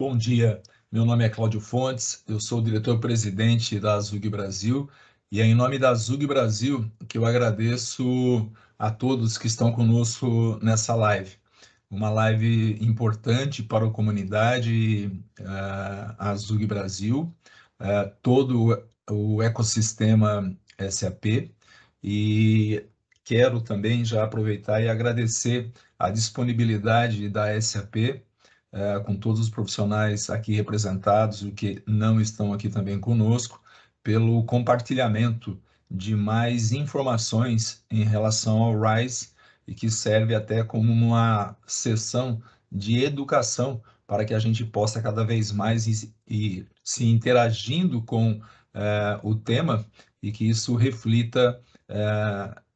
Bom dia, meu nome é Cláudio Fontes, eu sou o diretor-presidente da Azug Brasil e é em nome da Azug Brasil que eu agradeço a todos que estão conosco nessa live. Uma live importante para a comunidade uh, Azug Brasil, uh, todo o ecossistema SAP e quero também já aproveitar e agradecer a disponibilidade da SAP é, com todos os profissionais aqui representados e que não estão aqui também conosco, pelo compartilhamento de mais informações em relação ao RISE e que serve até como uma sessão de educação para que a gente possa cada vez mais ir se interagindo com é, o tema e que isso reflita é,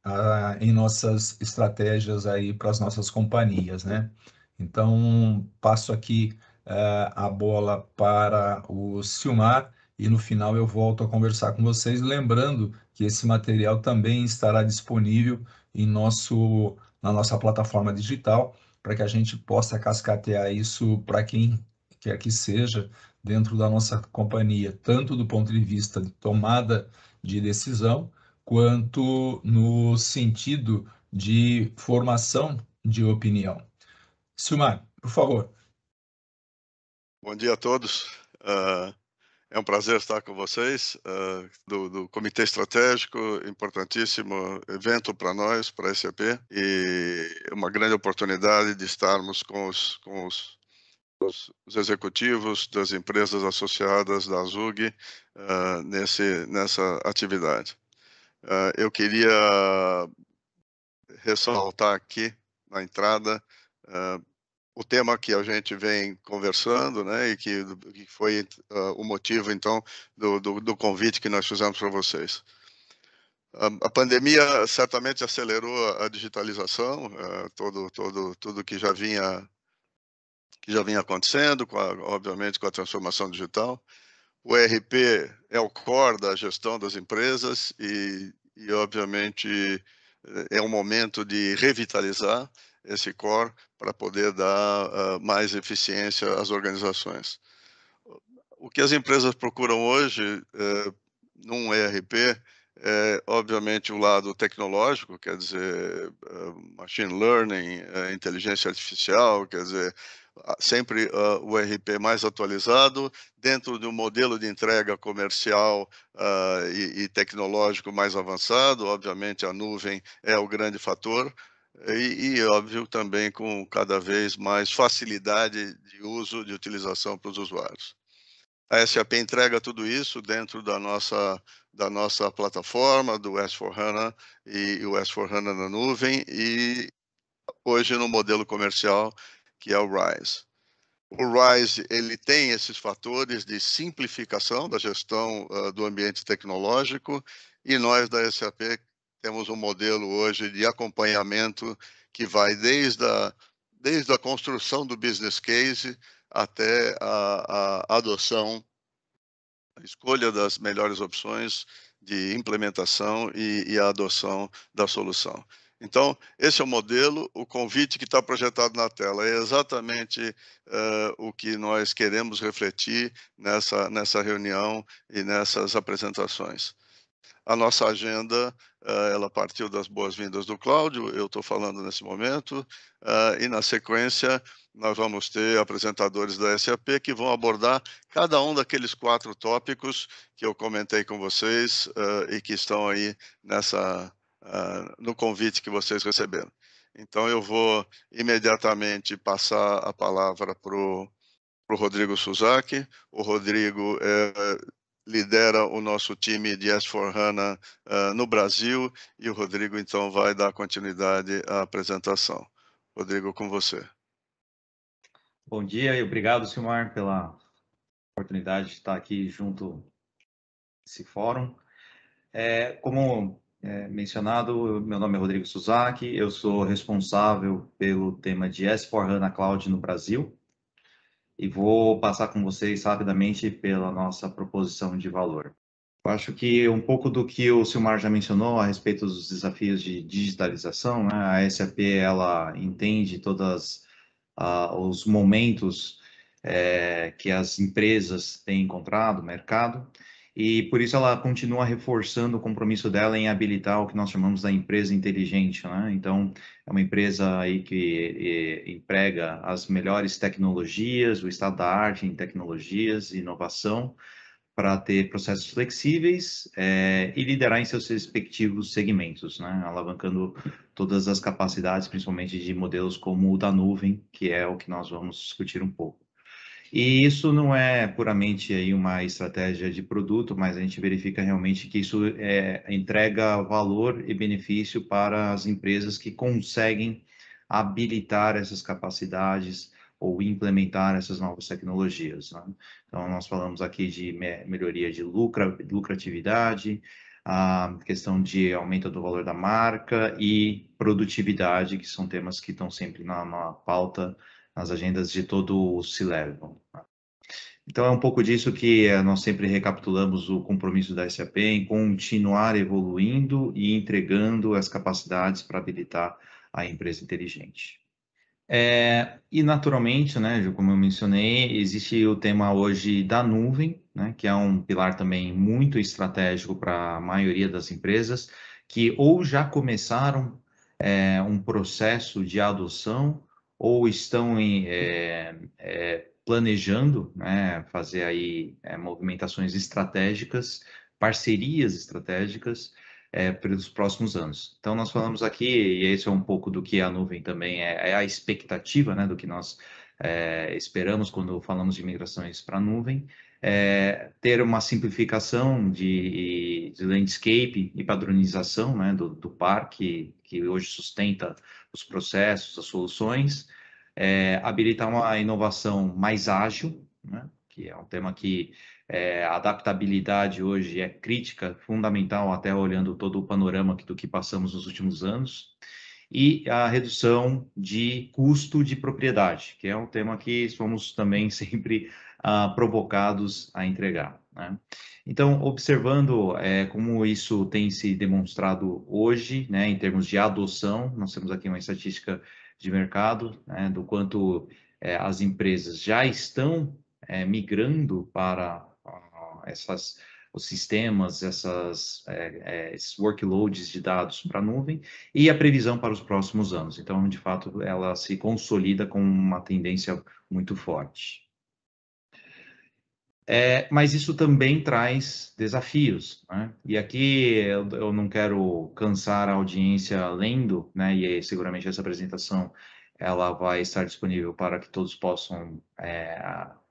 a, em nossas estratégias aí para as nossas companhias, né? Então, passo aqui uh, a bola para o Silmar e no final eu volto a conversar com vocês, lembrando que esse material também estará disponível em nosso, na nossa plataforma digital, para que a gente possa cascatear isso para quem quer que seja dentro da nossa companhia, tanto do ponto de vista de tomada de decisão, quanto no sentido de formação de opinião. Silmar, por favor. Bom dia a todos. Uh, é um prazer estar com vocês, uh, do, do, Comitê Estratégico, importantíssimo evento para nós, para a SAP, e é uma grande oportunidade de estarmos com os, com os, os, os executivos das empresas associadas da ASUG uh, ah, nesse, nessa atividade. eu queria ressaltar aqui, na entrada, Uh, o tema que a gente vem conversando, né, e que, que foi uh, o motivo, então, do, do, do convite que nós fizemos para vocês. A pandemia certamente acelerou a digitalização, uh, todo, todo, tudo que já vinha, que já vinha acontecendo, com a, obviamente com a transformação digital. O ERP é o core da gestão das empresas e, e obviamente, é um é momento de revitalizar esse core para poder dar uh, mais eficiência às organizações. O que as empresas procuram hoje eh, num ERP é, obviamente, o lado tecnológico, quer dizer, ah, machine learning, eh, inteligência artificial, quer dizer, ah, sempre uh, o ERP mais atualizado, dentro de um modelo de entrega comercial uh, e, e tecnológico mais avançado, obviamente a nuvem é o grande fator, e, e, óbvio também com cada vez mais facilidade de uso, de utilização para os usuários. A SAP entrega tudo isso dentro da nossa, da nossa plataforma, do S4HANA e, o S4HANA na nuvem, e hoje no modelo comercial, que é o RISE. O RISE ele tem esses fatores de simplificação da gestão uh, do ambiente tecnológico e nós da SAP temos um modelo hoje de acompanhamento que vai desde a, desde a construção do business case até a, a adoção, a escolha das melhores opções de implementação e, e a adoção da solução. Então, esse é o modelo, o convite que está projetado na tela é exatamente uh, o que nós queremos refletir nessa, nessa reunião e nessas apresentações. A nossa agenda eh, ela partiu das boas-vindas do Cláudio, eu estou falando nesse momento, eh, e na sequência nós vamos ter apresentadores da SAP que vão abordar cada um daqueles quatro tópicos que eu comentei com vocês eh, e que estão aí nessa, no convite que vocês receberam. Então eu vou imediatamente passar a palavra para o Rodrigo Suzaki. O Rodrigo é lidera o nosso time de S4HANA uh, eh, no Brasil e o Rodrigo, então, vai dar continuidade à apresentação. Rodrigo, com você. Bom dia e obrigado, Silmar, pela oportunidade de estar aqui junto esse fórum. É, como é, mencionado, meu nome é Rodrigo Suzaki, eu sou responsável pelo tema de S4HANA Cloud no Brasil e vou passar com vocês rapidamente pela nossa proposição de valor. Eu acho que um pouco do que o Silmar já mencionou a respeito dos desafios de digitalização, né? a SAP ela entende todos uh, ah, os momentos é, que as empresas têm encontrado, mercado, e por isso ela continua reforçando o compromisso dela em habilitar o que nós chamamos da empresa inteligente, né? Então, é uma empresa aí que e, emprega as melhores tecnologias, o estado da arte em tecnologias e inovação para ter processos flexíveis é, e liderar em seus respectivos segmentos, né? alavancando todas as capacidades, principalmente de modelos como o da nuvem, que é o que nós vamos discutir um pouco. E isso não é puramente aí uma estratégia de produto, mas a gente verifica realmente que isso é, entrega valor e benefício para as empresas que conseguem habilitar essas capacidades ou implementar essas novas tecnologias. Né? Então, nós falamos aqui de melhoria de lucra, lucratividade, a questão de aumento do valor da marca e produtividade, que são temas que estão sempre na, na pauta nas agendas de todo o C-Level. Então, é um pouco disso que eh, nós sempre recapitulamos o compromisso da SAP em continuar evoluindo e entregando as capacidades para habilitar a empresa inteligente. É, e, naturalmente, né, como eu mencionei, existe o tema hoje da nuvem, né, que é um pilar também muito estratégico para a maioria das empresas, que ou já começaram é, um processo de adoção ou estão em, é, é, planejando né, fazer aí é, movimentações estratégicas, parcerias estratégicas para os próximos anos. Então nós falamos uhum. aqui e esse é um pouco do que a nuvem também é, é a expectativa, né, do que nós esperamos quando falamos de migrações para a nuvem é, ter uma simplificação de, de, landscape e padronização né, do, do parque que hoje sustenta os processos, as soluções, é, habilitar uma inovação mais ágil, né, que é um tema que é, a adaptabilidade hoje é crítica, fundamental, até olhando todo o panorama do que passamos nos últimos anos, e a redução de custo de propriedade, que é um tema que somos também sempre ah, provocados a entregar. Né? Então, observando é, como isso tem se demonstrado hoje, né, em termos de adoção, nós temos aqui uma estatística de mercado né, do quanto é, as empresas já estão é, migrando para ah, essas os sistemas, essas, é, é, esses workloads de dados para a nuvem e a previsão para os próximos anos. Então, de fato, ela se consolida com uma tendência muito forte. É, mas isso também traz desafios, né? E aqui eu, eu, não quero cansar a audiência lendo, né? E aí, seguramente essa apresentação ela vai estar disponível para que todos possam é,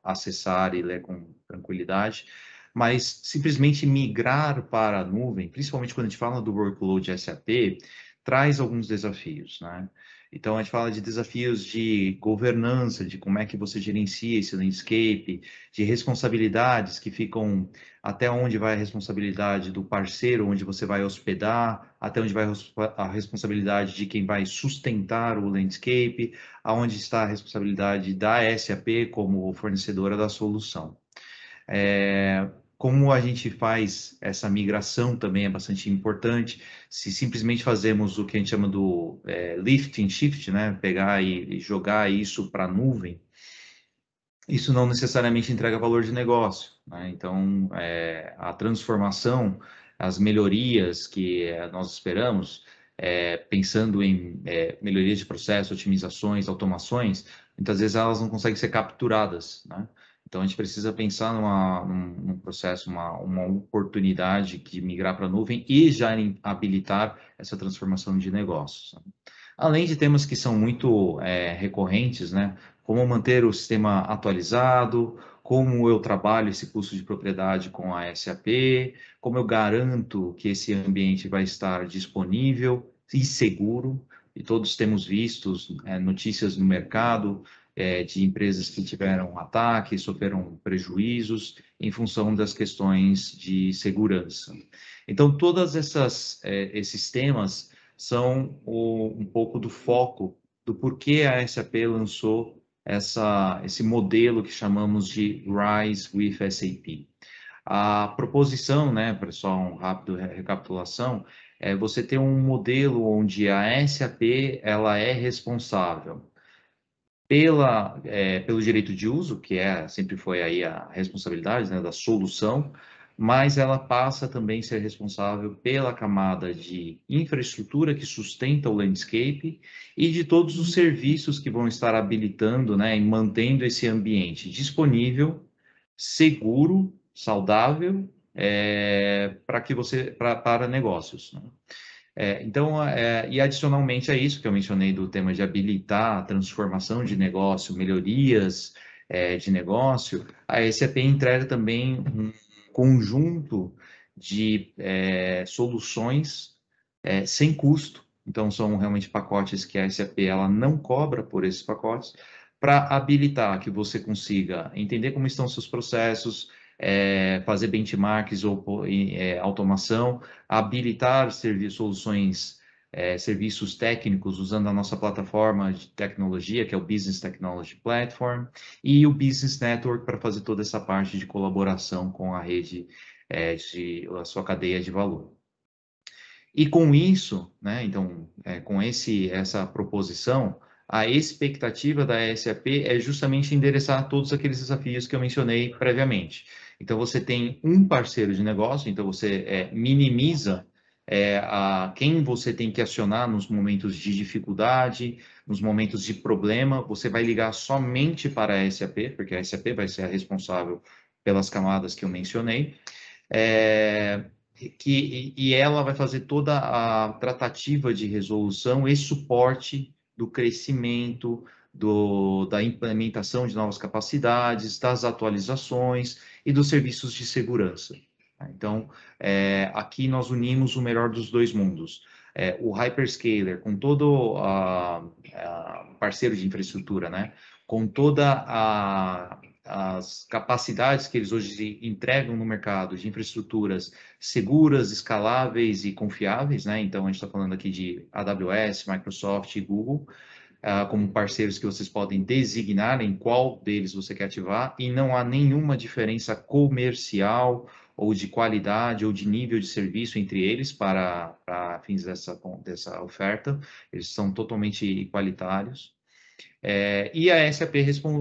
acessar e ler com tranquilidade. Mas simplesmente migrar para a nuvem, principalmente quando a gente fala do workload SAP, traz alguns desafios, né? Então, a gente fala de desafios de governança, de como é que você gerencia esse landscape, de responsabilidades que ficam até onde vai a responsabilidade do parceiro, onde você vai hospedar, até onde vai a responsabilidade de quem vai sustentar o landscape, aonde está a responsabilidade da SAP como fornecedora da solução. É, como a gente faz essa migração também é bastante importante. Se simplesmente fazemos o que a gente chama do é, lift and shift, né? pegar e, e jogar isso para a nuvem, isso não necessariamente entrega valor de negócio. Né? Então, é, a transformação, as melhorias que é, nós esperamos, é, pensando em é, melhorias de processo, otimizações, automações, muitas vezes elas não conseguem ser capturadas. Né? Então, a gente precisa pensar numa, num, processo, uma, uma oportunidade de migrar para a nuvem e já habilitar essa transformação de negócios. Né? Além de temas que são muito é, recorrentes, né? como manter o sistema atualizado, como eu trabalho esse custo de propriedade com a SAP, como eu garanto que esse ambiente vai estar disponível e seguro. E todos temos visto é, notícias no mercado é, de empresas que tiveram ataques, sofreram prejuízos em função das questões de segurança. Então, todas essas é, esses temas são o, um pouco do foco do porquê a SAP lançou essa, esse modelo que chamamos de Rise with SAP. A proposição, né, pessoal, um rápido recapitulação, é você ter um modelo onde a SAP ela é responsável pela, é, pelo direito de uso, que é, sempre foi aí a responsabilidade né, da solução, mas ela passa também a ser responsável pela camada de infraestrutura que sustenta o landscape e de todos os serviços que vão estar habilitando né, e mantendo esse ambiente disponível, seguro, saudável é, para que você pra, para negócios. Né? É, então, é, e adicionalmente a isso que eu mencionei do tema de habilitar transformação de negócio, melhorias é, de negócio, a SAP entrega também um conjunto de é, soluções é, sem custo. Então, são realmente pacotes que a SAP ela não cobra por esses pacotes para habilitar que você consiga entender como estão seus processos, é, fazer benchmarks ou é, automação, habilitar soluções, é, serviços técnicos usando a nossa plataforma de tecnologia, que é o Business Technology Platform, e o Business Network para fazer toda essa parte de colaboração com a rede, é, de, a sua cadeia de valor. E com isso, né, então, é, com esse, essa proposição, a expectativa da SAP é justamente endereçar todos aqueles desafios que eu mencionei previamente. Então, você tem um parceiro de negócio, então você é, minimiza é, a quem você tem que acionar nos momentos de dificuldade, nos momentos de problema. Você vai ligar somente para a SAP, porque a SAP vai ser a responsável pelas camadas que eu mencionei. É, que, e ela vai fazer toda a tratativa de resolução e suporte do crescimento, do, da implementação de novas capacidades, das atualizações e dos serviços de segurança. Então, é, aqui nós unimos o melhor dos dois mundos. É, o hyperscaler, com todo o parceiro de infraestrutura, né? com toda a, as capacidades que eles hoje entregam no mercado de infraestruturas seguras, escaláveis e confiáveis, né? Então a gente está falando aqui de AWS, Microsoft e Google uh, como parceiros que vocês podem designar em qual deles você quer ativar e não há nenhuma diferença comercial ou de qualidade ou de nível de serviço entre eles para, para fins dessa, dessa oferta. Eles são totalmente igualitários. É, e a SAP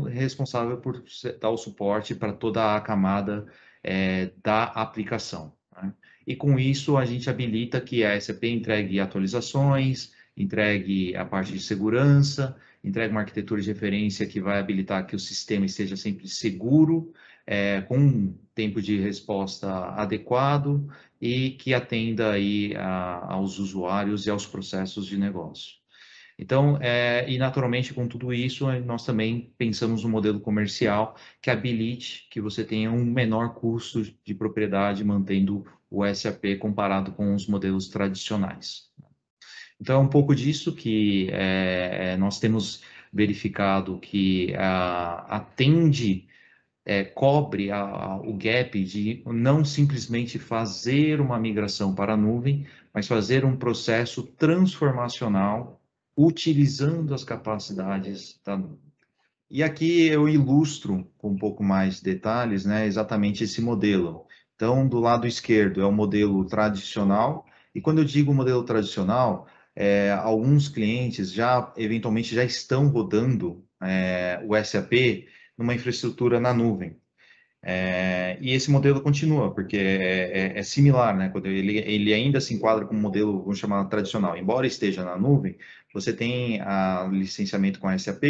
responsável por dar o suporte para toda a camada é, da aplicação. Né? E com isso, a gente habilita que a SAP entregue atualizações, entregue a parte de segurança, entregue uma arquitetura de referência que vai habilitar que o sistema esteja sempre seguro, é, com um tempo de resposta adequado e que atenda aí a, aos usuários e aos processos de negócio. Então, é, e naturalmente, com tudo isso, nós também pensamos um modelo comercial que habilite que você tenha um menor custo de propriedade mantendo o SAP comparado com os modelos tradicionais. Então, é um pouco disso que é, é, nós temos verificado que a, atende, é, cobre a, a, o gap de não simplesmente fazer uma migração para a nuvem, mas fazer um processo transformacional utilizando as capacidades da nuvem. E aqui eu ilustro com um pouco mais de detalhes né, exatamente esse modelo. Então, do lado esquerdo é o modelo tradicional, e quando eu digo modelo tradicional, é, alguns clientes já eventualmente já estão rodando é, o SAP numa infraestrutura na nuvem. É, e esse modelo continua, porque é, é, é similar, né? Quando ele, ele ainda se enquadra com o modelo, vamos chamar tradicional, embora esteja na nuvem, você tem o licenciamento com a SAP,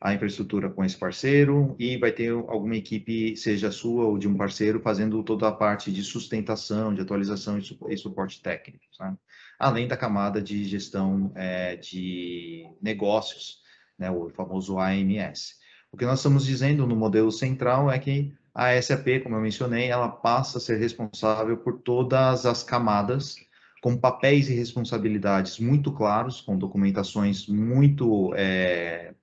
a infraestrutura com esse parceiro e vai ter alguma equipe, seja sua ou de um parceiro, fazendo toda a parte de sustentação, de atualização e suporte técnico, sabe? além da camada de gestão é, de negócios, né, o famoso AMS. O que nós estamos dizendo no modelo central é que a SAP, como eu mencionei, ela passa a ser responsável por todas as camadas com papéis e responsabilidades muito claros, com documentações muito é,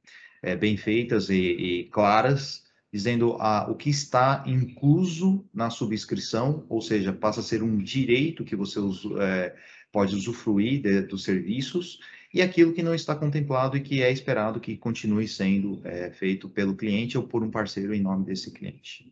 é, bem feitas e, e claras, dizendo a, o que está incluso na subscrição, ou seja, passa a ser um direito que você é, pode usufruir de, dos serviços, e aquilo que não está contemplado e que é esperado que continue sendo é, feito pelo cliente ou por um parceiro em nome desse cliente.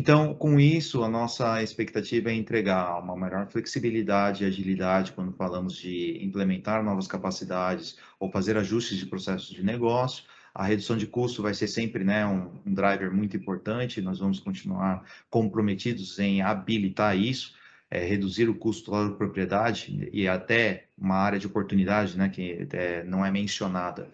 Então, com isso, a nossa expectativa é entregar uma maior flexibilidade e agilidade quando falamos de implementar novas capacidades ou fazer ajustes de processos de negócio. A redução de custo vai ser sempre né, um, um driver muito importante, nós vamos continuar comprometidos em habilitar isso. É, reduzir o custo da propriedade e até uma área de oportunidade né, que é, não é mencionada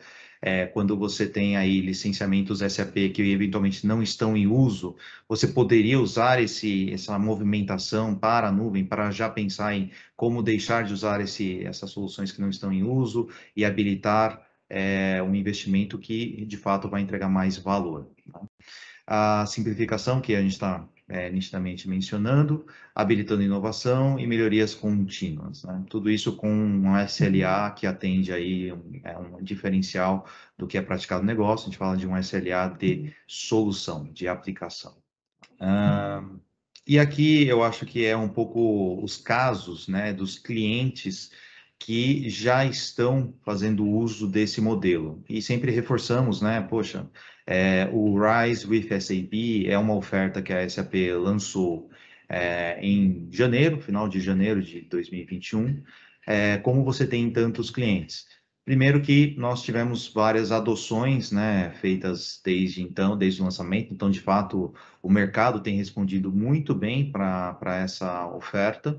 é, quando você tem aí licenciamentos SAP que eventualmente não estão em uso, você poderia usar esse, essa movimentação para a nuvem para já pensar em como deixar de usar esse, essas soluções que não estão em uso e habilitar é, um investimento que de fato vai entregar mais valor. Tá? A simplificação que a gente está é, nitidamente mencionando, habilitando inovação e melhorias contínuas. Né? Tudo isso com um SLA uhum. que atende aí um, é um diferencial do que é praticado no negócio. A gente fala de um SLA de uhum. solução, de aplicação. Um, uhum. e aqui eu acho que é um pouco os casos né, dos clientes que já estão fazendo uso desse modelo. E sempre reforçamos, né? Poxa, é, o Rise with SAP é uma oferta que a SAP lançou é, em janeiro, final de janeiro de 2021. É, como você tem tantos clientes? Primeiro que nós tivemos várias adoções, né, feitas desde então, desde o lançamento. Então, de fato, o mercado tem respondido muito bem para essa oferta.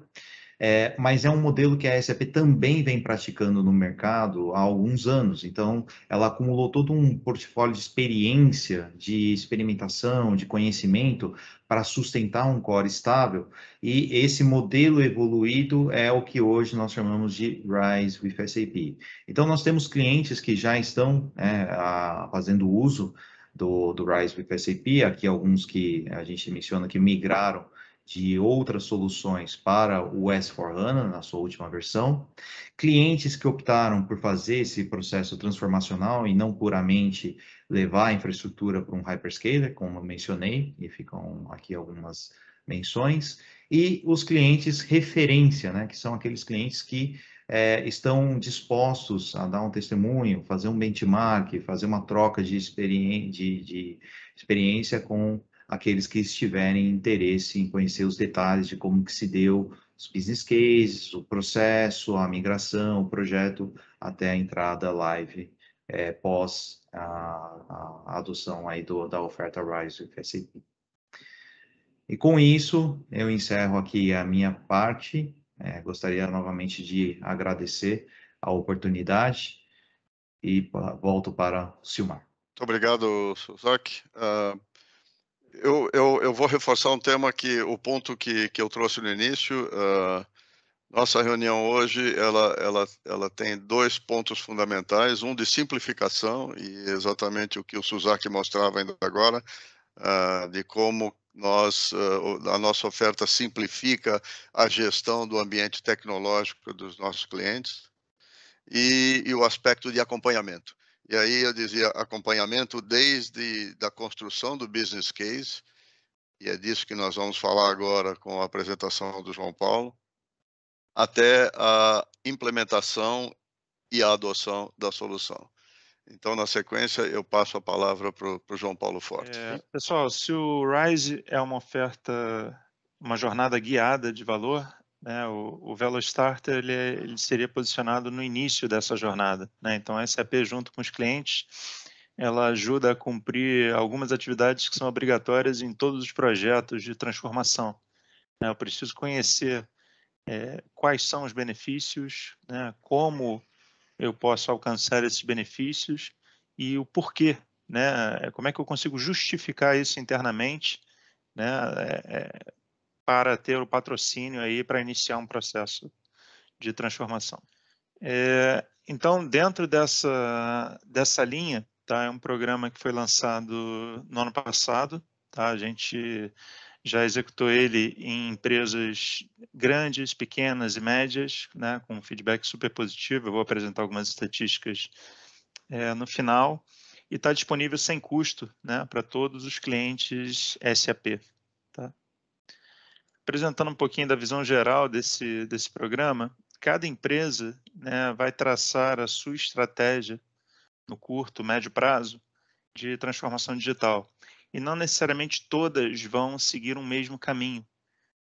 É, mas é um modelo que a SAP também vem praticando no mercado há alguns anos. Então, ela acumulou todo um portfólio de experiência, de experimentação, de conhecimento para sustentar um core estável. E esse modelo evoluído é o que hoje nós chamamos de Rise with SAP. Então, nós temos clientes que já estão é, a, fazendo uso do, do Rise with SAP, aqui alguns que a gente menciona que migraram de outras soluções para o S4HANA, na sua última versão. Clientes que optaram por fazer esse processo transformacional e não puramente levar a infraestrutura para um hyperscaler, como eu mencionei, e ficam aqui algumas menções. E os clientes referência, né, que são aqueles clientes que é, estão dispostos a dar um testemunho, fazer um benchmark, fazer uma troca de, experiência, de, de experiência com aqueles que estiverem interesse em conhecer os detalhes de como que se deu os business cases, o processo, a migração, o projeto, até a entrada live é, pós a, a, adoção aí do, da oferta Rise do SAP. E com isso, eu encerro aqui a minha parte. É, gostaria novamente de agradecer a oportunidade e volto para o Silmar. Muito obrigado, Suzak. Uh... Ah, eu, eu, eu vou reforçar um tema que, o ponto que, que eu trouxe no início. Uh, nossa reunião hoje, ela, ela, ela tem dois pontos fundamentais. Um de simplificação, e exatamente o que o Suzaki mostrava ainda agora, uh, de como nós, uh, a nossa oferta simplifica a gestão do ambiente tecnológico dos nossos clientes. E, e o aspecto de acompanhamento. E aí eu dizia acompanhamento desde da construção do business case, e é disso que nós vamos falar agora com a apresentação do João Paulo, até a implementação e a adoção da solução. Então, na sequência, eu passo a palavra para o João Paulo Forte. É, pessoal, se o Rise é uma oferta, uma jornada guiada de valor, né? O, o VeloStarter ele, é, ele, seria posicionado no início dessa jornada. Né? Então, a SAP, junto com os clientes, ela ajuda a cumprir algumas atividades que são obrigatórias em todos os projetos de transformação. Né? Eu preciso conhecer é, quais são os benefícios, né? como eu posso alcançar esses benefícios e o porquê, né? É, como é que eu consigo justificar isso internamente, né? É, é, para ter o patrocínio aí para iniciar um processo de transformação. É, então, dentro dessa, dessa linha, tá, é um programa que foi lançado no ano passado, tá, a gente já executou ele em empresas grandes, pequenas e médias, né, com feedback super positivo, eu vou apresentar algumas estatísticas é, no final, e está disponível sem custo né, para todos os clientes SAP apresentando um pouquinho da visão geral desse, desse programa, cada empresa né, vai traçar a sua estratégia no curto, médio prazo de transformação digital. E não necessariamente todas vão seguir um mesmo caminho.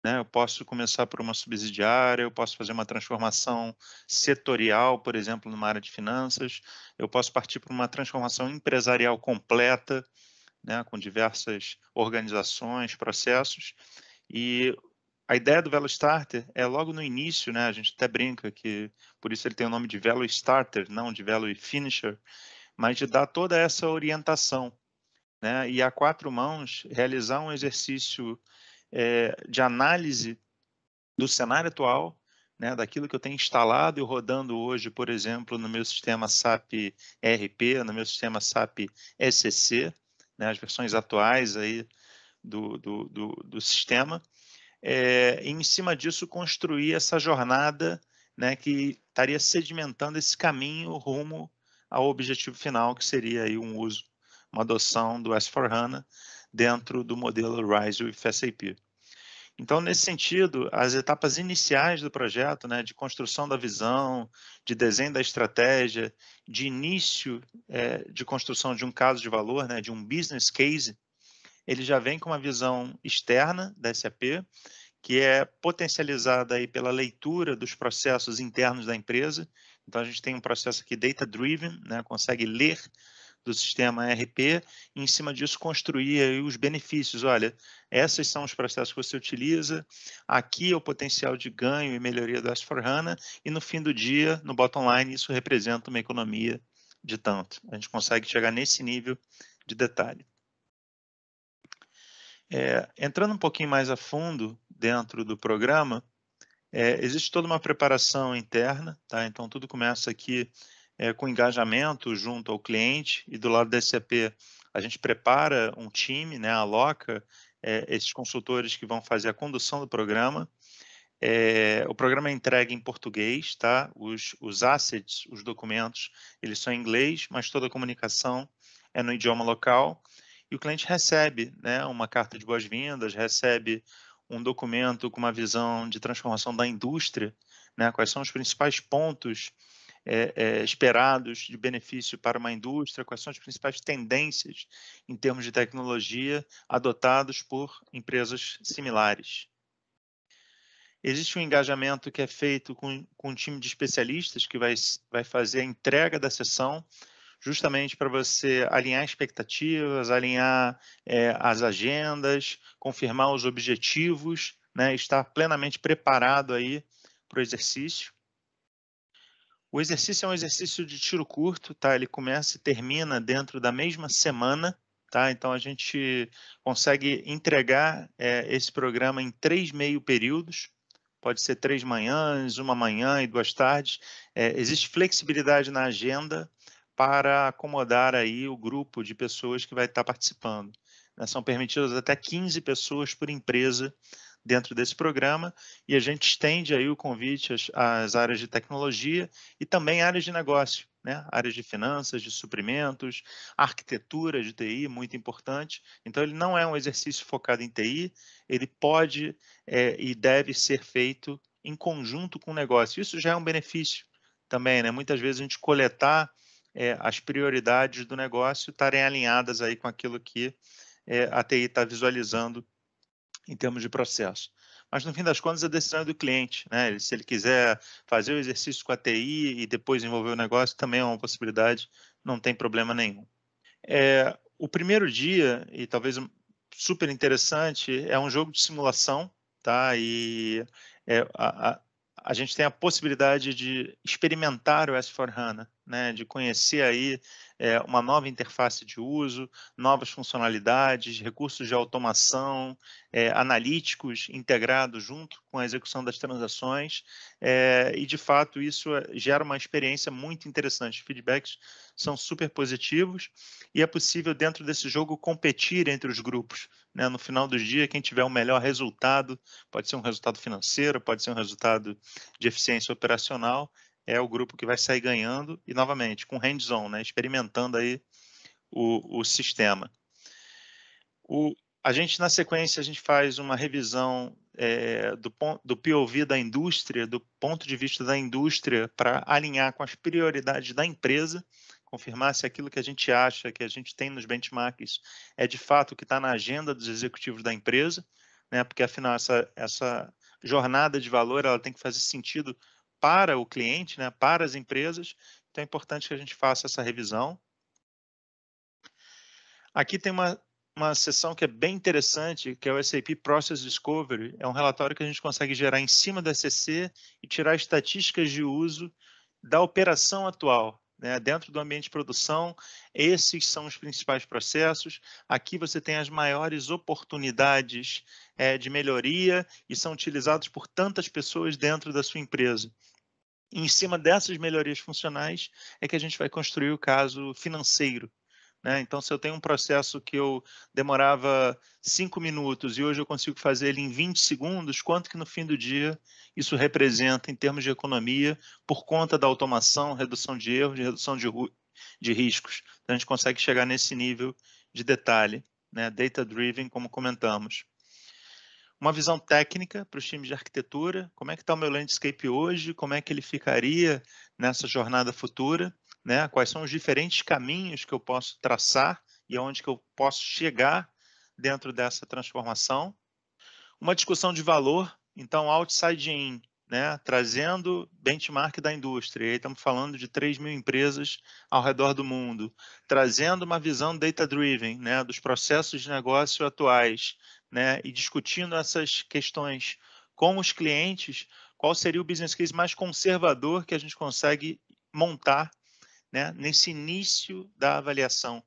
Né? Eu posso começar por uma subsidiária, eu posso fazer uma transformação setorial, por exemplo, numa área de finanças, eu posso partir para uma transformação empresarial completa, né, com diversas organizações, processos. E a ideia do Velo Starter é logo no início, né? A gente até brinca que por isso ele tem o nome de Velo Starter, não de Velo Finisher, mas de dar toda essa orientação, né? E a quatro mãos realizar um exercício é, de análise do cenário atual, né? Daquilo que eu tenho instalado e rodando hoje, por exemplo, no meu sistema SAP ERP, no meu sistema SAP SCC, né? As versões atuais aí do, do, do, do sistema é, e em cima disso construir essa jornada né, que estaria sedimentando esse caminho rumo ao objetivo final, que seria aí um uso, uma adoção do S4HANA dentro do modelo RISE with SAP. Então, nesse sentido, as etapas iniciais do projeto, né, de construção da visão, de desenho da estratégia, de início é, de construção de um caso de valor, né, de um business case, ele já vem com uma visão externa da SAP, que é potencializada aí pela leitura dos processos internos da empresa. Então, a gente tem um processo aqui data-driven, né? consegue ler do sistema ERP e, em cima disso, construir os benefícios. Olha, esses são os processos que você utiliza, aqui é o potencial de ganho e melhoria do S4HANA, e no fim do dia, no bottom line, isso representa uma economia de tanto. A gente consegue chegar nesse nível de detalhe. É, entrando um pouquinho mais a fundo dentro do programa, é, existe toda uma preparação interna, tá? Então tudo começa aqui é, com engajamento junto ao cliente e do lado da SAP a gente prepara um time, né? Aloca é, esses consultores que vão fazer a condução do programa. É, o programa é entregue em português, tá? Os, os assets, os documentos, eles são em inglês, mas toda a comunicação é no idioma local e o cliente recebe né, uma carta de boas-vindas, recebe um documento com uma visão de transformação da indústria, né, quais são os principais pontos é, é, esperados de benefício para uma indústria, quais são as principais tendências em termos de tecnologia adotados por empresas similares. Existe um engajamento que é feito com, com um time de especialistas que vai, vai fazer a entrega da sessão justamente para você alinhar expectativas, alinhar é, as agendas, confirmar os objetivos, né, estar plenamente preparado aí para o exercício. O exercício é um exercício de tiro curto, tá? Ele começa e termina dentro da mesma semana, tá? Então a gente consegue entregar é, esse programa em três meio períodos, pode ser três manhãs, uma manhã e duas tardes. É, existe flexibilidade na agenda, para acomodar aí o grupo de pessoas que vai estar participando. Né? São permitidas até 15 pessoas por empresa dentro desse programa e a gente estende aí o convite às, às áreas de tecnologia e também áreas de negócio, né? áreas de finanças, de suprimentos, arquitetura de TI, muito importante. Então, ele não é um exercício focado em TI, ele pode é, e deve ser feito em conjunto com o negócio. Isso já é um benefício também, né? Muitas vezes a gente coletar é, as prioridades do negócio estarem alinhadas aí com aquilo que é, a TI está visualizando em termos de processo. Mas, no fim das contas, a decisão é do cliente. Né? Se ele quiser fazer o exercício com a TI e depois envolver o negócio, também é uma possibilidade, não tem problema nenhum. É, o primeiro dia, e talvez super interessante, é um jogo de simulação, tá? E é, a, a, a, gente tem a possibilidade de experimentar o S4HANA né, de conhecer aí é, uma nova interface de uso, novas funcionalidades, recursos de automação, é, analíticos integrados junto com a execução das transações, é, e de fato isso gera uma experiência muito interessante. Os feedbacks são super positivos e é possível dentro desse jogo competir entre os grupos. Né? No final do dia, quem tiver o melhor resultado, pode ser um resultado financeiro, pode ser um resultado de eficiência operacional, é o grupo que vai sair ganhando e novamente com hands-on, né, experimentando aí o, o sistema. O, a gente na sequência a gente faz uma revisão é, do, do POV da indústria, do ponto de vista da indústria para alinhar com as prioridades da empresa, confirmar se aquilo que a gente acha que a gente tem nos benchmarks é de fato o que está na agenda dos executivos da empresa, né? Porque afinal essa, essa jornada de valor ela tem que fazer sentido para o cliente, né, para as empresas. Então é importante que a gente faça essa revisão. Aqui tem uma, uma sessão que é bem interessante, que é o SAP Process Discovery. É um relatório que a gente consegue gerar em cima da CC e tirar estatísticas de uso da operação atual. Né? Dentro do ambiente de produção, esses são os principais processos. Aqui você tem as maiores oportunidades é, de melhoria e são utilizados por tantas pessoas dentro da sua empresa. E em cima dessas melhorias funcionais é que a gente vai construir o caso financeiro né? Então, se eu tenho um processo que eu demorava cinco minutos e hoje eu consigo fazer ele em 20 segundos, quanto que no fim do dia isso representa em termos de economia por conta da automação, redução de erros, de redução de, de riscos? Então, a gente consegue chegar nesse nível de detalhe, né? data-driven, como comentamos uma visão técnica para os times de arquitetura, como é que está o meu landscape hoje, como é que ele ficaria nessa jornada futura, né? Quais são os diferentes caminhos que eu posso traçar e aonde que eu posso chegar dentro dessa transformação? Uma discussão de valor, então outside in, né? Trazendo benchmark da indústria. E aí estamos falando de 3 mil empresas ao redor do mundo, trazendo uma visão data-driven, né? Dos processos de negócio atuais, né? E discutindo essas questões com os clientes qual seria o business case mais conservador que a gente consegue montar né, nesse início da avaliação.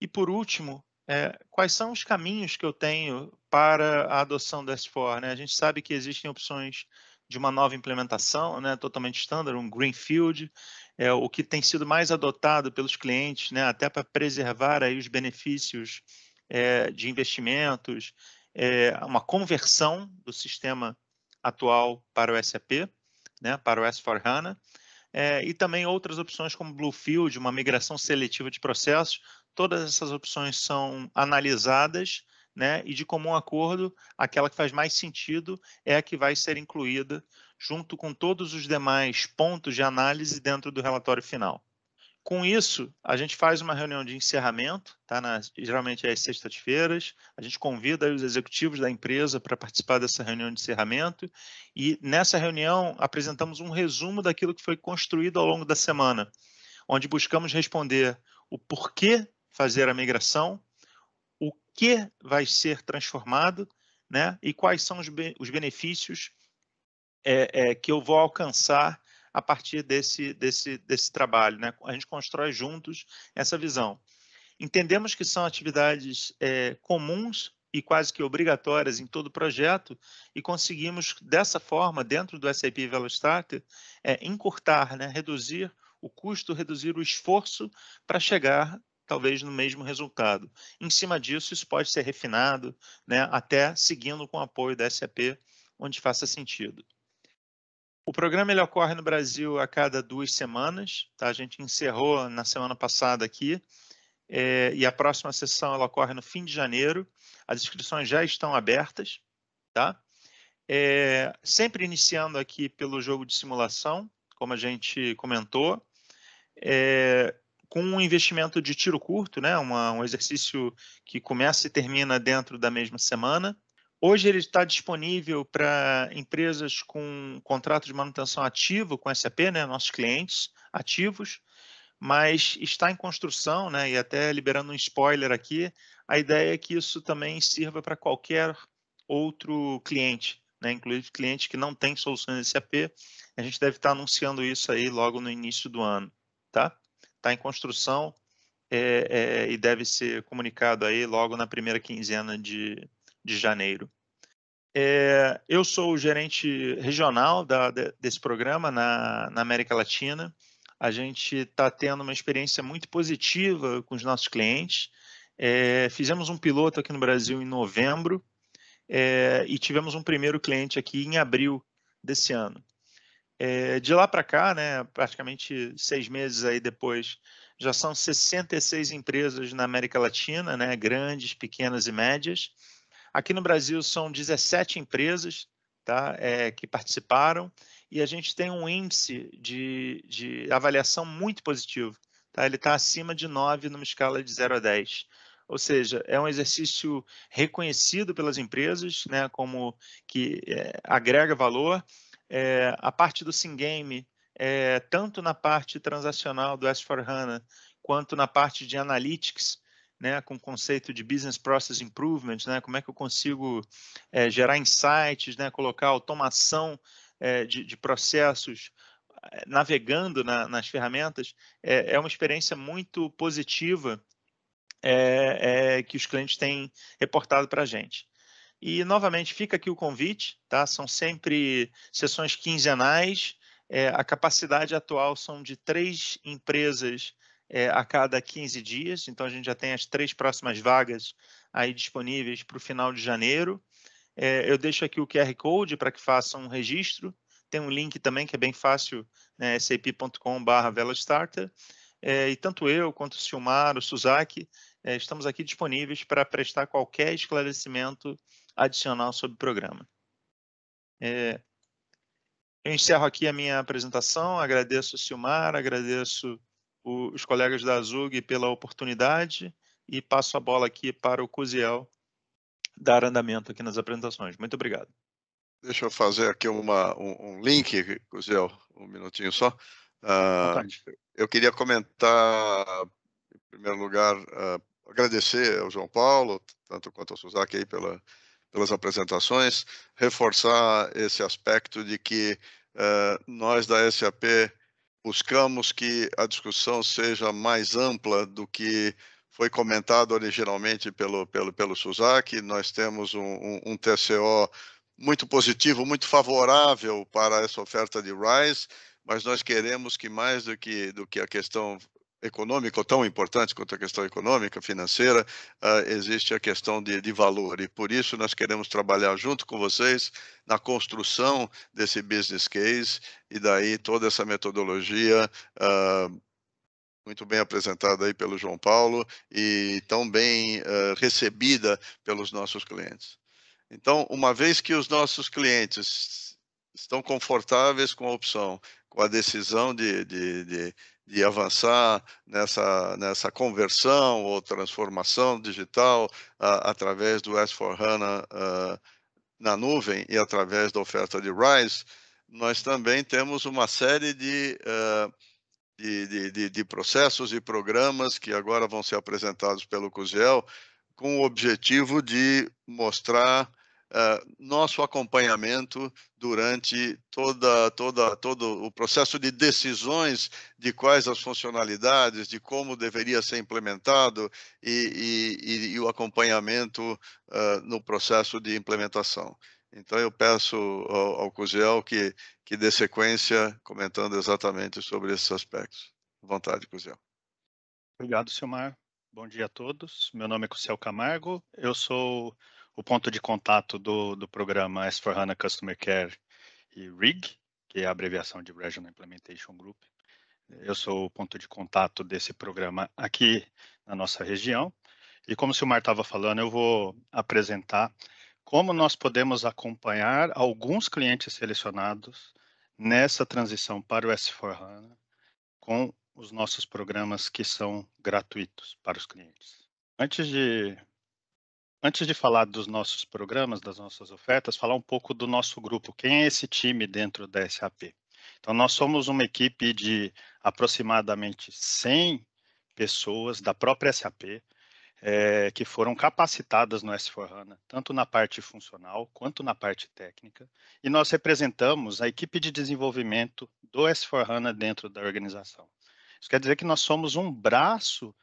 E por último, é, quais são os caminhos que eu tenho para a adoção do S4? Né? A gente sabe que existem opções de uma nova implementação, né, totalmente standard, um greenfield, é o que tem sido mais adotado pelos clientes, né, até para preservar aí os benefícios é, de investimentos, é, uma conversão do sistema atual para o SAP, né, para o S4HANA, é, e também outras opções como Bluefield, uma migração seletiva de processos. Todas essas opções são analisadas né, e de comum acordo, aquela que faz mais sentido é a que vai ser incluída junto com todos os demais pontos de análise dentro do relatório final. Com isso, a gente faz uma reunião de encerramento, tá? Na, geralmente é às sextas-feiras. A gente convida os executivos da empresa para participar dessa reunião de encerramento e nessa reunião apresentamos um resumo daquilo que foi construído ao longo da semana, onde buscamos responder o porquê fazer a migração, o que vai ser transformado, né? E quais são os, be os benefícios é, é, que eu vou alcançar a partir desse, desse, desse trabalho. Né? A gente constrói juntos essa visão. Entendemos que são atividades é, comuns e quase que obrigatórias em todo o projeto e conseguimos, dessa forma, dentro do SAP VeloStarter, é, encurtar, né? reduzir o custo, reduzir o esforço para chegar talvez no mesmo resultado. Em cima disso, isso pode ser refinado, né, até seguindo com o apoio da SAP, onde faça sentido. O programa ele ocorre no Brasil a cada duas semanas, tá? a gente encerrou na semana passada aqui, é, e a próxima sessão ela ocorre no fim de janeiro. As inscrições já estão abertas, tá? É, sempre iniciando aqui pelo jogo de simulação, como a gente comentou, é, com um investimento de tiro curto, né? Uma, um exercício que começa e termina dentro da mesma semana. Hoje ele está disponível para empresas com contrato de manutenção ativo com SAP, né, nossos clientes ativos, mas está em construção, né, e até liberando um spoiler aqui, a ideia é que isso também sirva para qualquer outro cliente, né, inclusive cliente que não tem soluções SAP. A gente deve estar anunciando isso aí logo no início do ano, tá? Está em construção é, é, e deve ser comunicado aí logo na primeira quinzena de, de janeiro. É, eu sou o gerente regional da, de, desse programa na, na, América Latina. A gente está tendo uma experiência muito positiva com os nossos clientes. É, fizemos um piloto aqui no Brasil em novembro é, e tivemos um primeiro cliente aqui em abril desse ano. É, de lá para cá, né, praticamente seis meses aí depois, já são 66 empresas na América Latina, né, grandes, pequenas e médias Aqui no Brasil são 17 empresas tá, é, que participaram e a gente tem um índice de, de avaliação muito positivo. Tá? Ele está acima de 9 numa escala de 0 a 10. Ou seja, é um exercício reconhecido pelas empresas né, como que é, agrega valor. É, a parte do Singame, é, tanto na parte transacional do S4HANA, quanto na parte de analytics, né, com o conceito de Business Process Improvement, né, como é que eu consigo é, gerar insights, né, colocar automação é, de, de, processos eh, navegando na, nas ferramentas, é, é uma experiência muito positiva é, é, que os clientes têm reportado para a gente. E, novamente, fica aqui o convite, tá? São sempre sessões quinzenais, é, a capacidade atual são de três empresas é, a cada 15 dias, então a gente já tem as três próximas vagas aí disponíveis para o final de janeiro. É, eu deixo aqui o QR Code para que façam um registro, tem um link também que é bem fácil, né, sap.com.br é, e tanto eu quanto o Silmar, o Suzaki, é, estamos aqui disponíveis para prestar qualquer esclarecimento adicional sobre o programa. É, eu encerro aqui a minha apresentação, agradeço o Silmar, agradeço os colegas da Azug pela oportunidade e passo a bola aqui para o Cusiel dar andamento aqui nas apresentações. Muito obrigado. Deixa eu fazer aqui uma, um, um link, Cusiel, um minutinho só. Ah, eu queria comentar, em primeiro lugar, ah, agradecer ao João Paulo, tanto quanto ao Suzaki aí pela, pelas apresentações, reforçar esse aspecto de que ah, nós da SAP buscamos que a discussão seja mais ampla do que foi comentado originalmente pelo, pelo, pelo SUSAC. Nós temos um, um, um TCO muito positivo, muito favorável para essa oferta de RISE, mas nós queremos que mais do que, do que a questão econômico tão importante quanto a questão econômica, financeira, uh, existe a questão de, de, valor. E por isso nós queremos trabalhar junto com vocês na construção desse business case e daí toda essa metodologia. Uh, muito bem apresentada aí pelo João Paulo e tão bem uh, recebida pelos nossos clientes. Então, uma vez que os nossos clientes estão confortáveis com a opção, com a decisão de, de, de de avançar nessa, nessa conversão ou transformação digital através do S4HANA ah, na nuvem e através da oferta de RISE, nós também temos uma série de, uh, de, de, de, processos e programas que agora vão ser apresentados pelo CUSEL com o objetivo de mostrar nosso acompanhamento durante toda, toda, todo o processo de decisões de quais as funcionalidades, de como deveria ser implementado e, e, e o acompanhamento uh, no processo de implementação. Então, eu peço ao, ao que, que dê sequência comentando exatamente sobre esses aspectos. Vontade, Cusiel. Obrigado, Silmar. Bom dia a todos. Meu nome é Cusiel Camargo. Eu sou o ponto de contato do, do programa S4HANA Customer Care e RIG, que é a abreviação de Regional Implementation Group. Eu sou o ponto de contato desse programa aqui na nossa região. E como o Silmar estava falando, eu vou apresentar como nós podemos acompanhar alguns clientes selecionados nessa transição para o S4HANA com os nossos programas que são gratuitos para os clientes. Antes de Antes de falar dos nossos programas, das nossas ofertas, falar um pouco do nosso grupo. Quem é esse time dentro da SAP? Então, nós somos uma equipe de aproximadamente 100 pessoas da própria SAP é, eh, que foram capacitadas no S4HANA, tanto na parte funcional quanto na parte técnica, e nós representamos a equipe de desenvolvimento do S4HANA dentro da organização. Isso quer dizer que nós somos um braço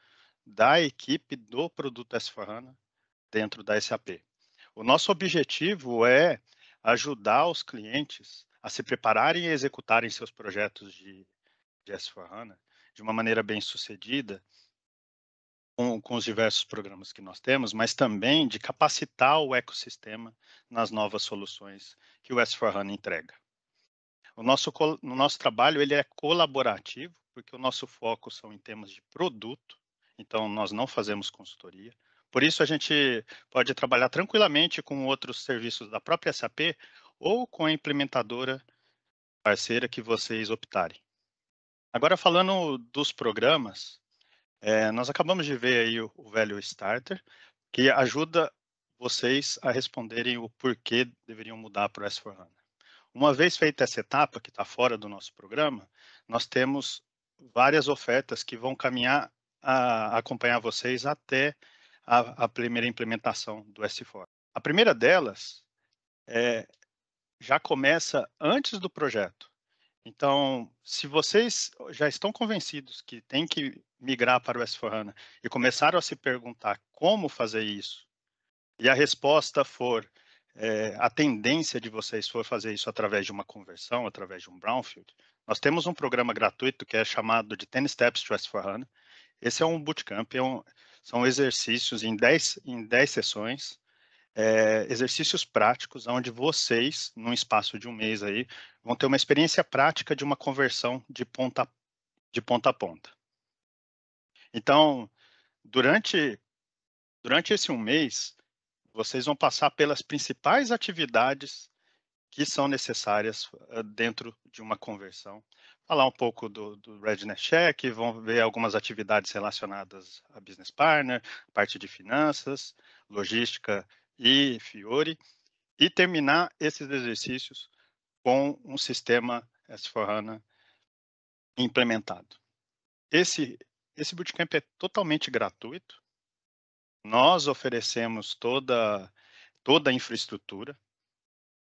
da equipe do produto S4HANA dentro da SAP. O nosso objetivo é ajudar os clientes a se prepararem e executarem seus projetos de, de S4HANA de uma maneira bem sucedida, com, com, os diversos programas que nós temos, mas também de capacitar o ecossistema nas novas soluções que o S4HANA entrega. O nosso, o nosso trabalho ele é colaborativo, porque o nosso foco são em temas de produto, então nós não fazemos consultoria, por isso, a gente pode trabalhar tranquilamente com outros serviços da própria SAP ou com a implementadora parceira que vocês optarem. Agora, falando dos programas, é, nós acabamos de ver aí o, o velho Starter, que ajuda vocês a responderem o porquê deveriam mudar para o S4HANA. Uma vez feita essa etapa, que está fora do nosso programa, nós temos várias ofertas que vão caminhar a acompanhar vocês até a, a primeira implementação do S4. A primeira delas é, já começa antes do projeto. Então, se vocês já estão convencidos que tem que migrar para o S4HANA e começaram a se perguntar como fazer isso, e a resposta for, é, a tendência de vocês for fazer isso através de uma conversão, através de um brownfield, nós temos um programa gratuito que é chamado de 10 Steps to S4HANA, esse é um bootcamp, é um, são exercícios em 10 em dez sessões, é, exercícios práticos, onde vocês, num espaço de um mês aí, vão ter uma experiência prática de uma conversão de ponta, de ponta a ponta. Então, durante, durante esse um mês, vocês vão passar pelas principais atividades que são necessárias ah, dentro de uma conversão falar um pouco do, do Rednet Check, vão ver algumas atividades relacionadas a Business Partner, parte de finanças, logística e Fiore, e terminar esses exercícios com um sistema S4HANA implementado. Esse, esse bootcamp é totalmente gratuito, nós oferecemos toda, toda a infraestrutura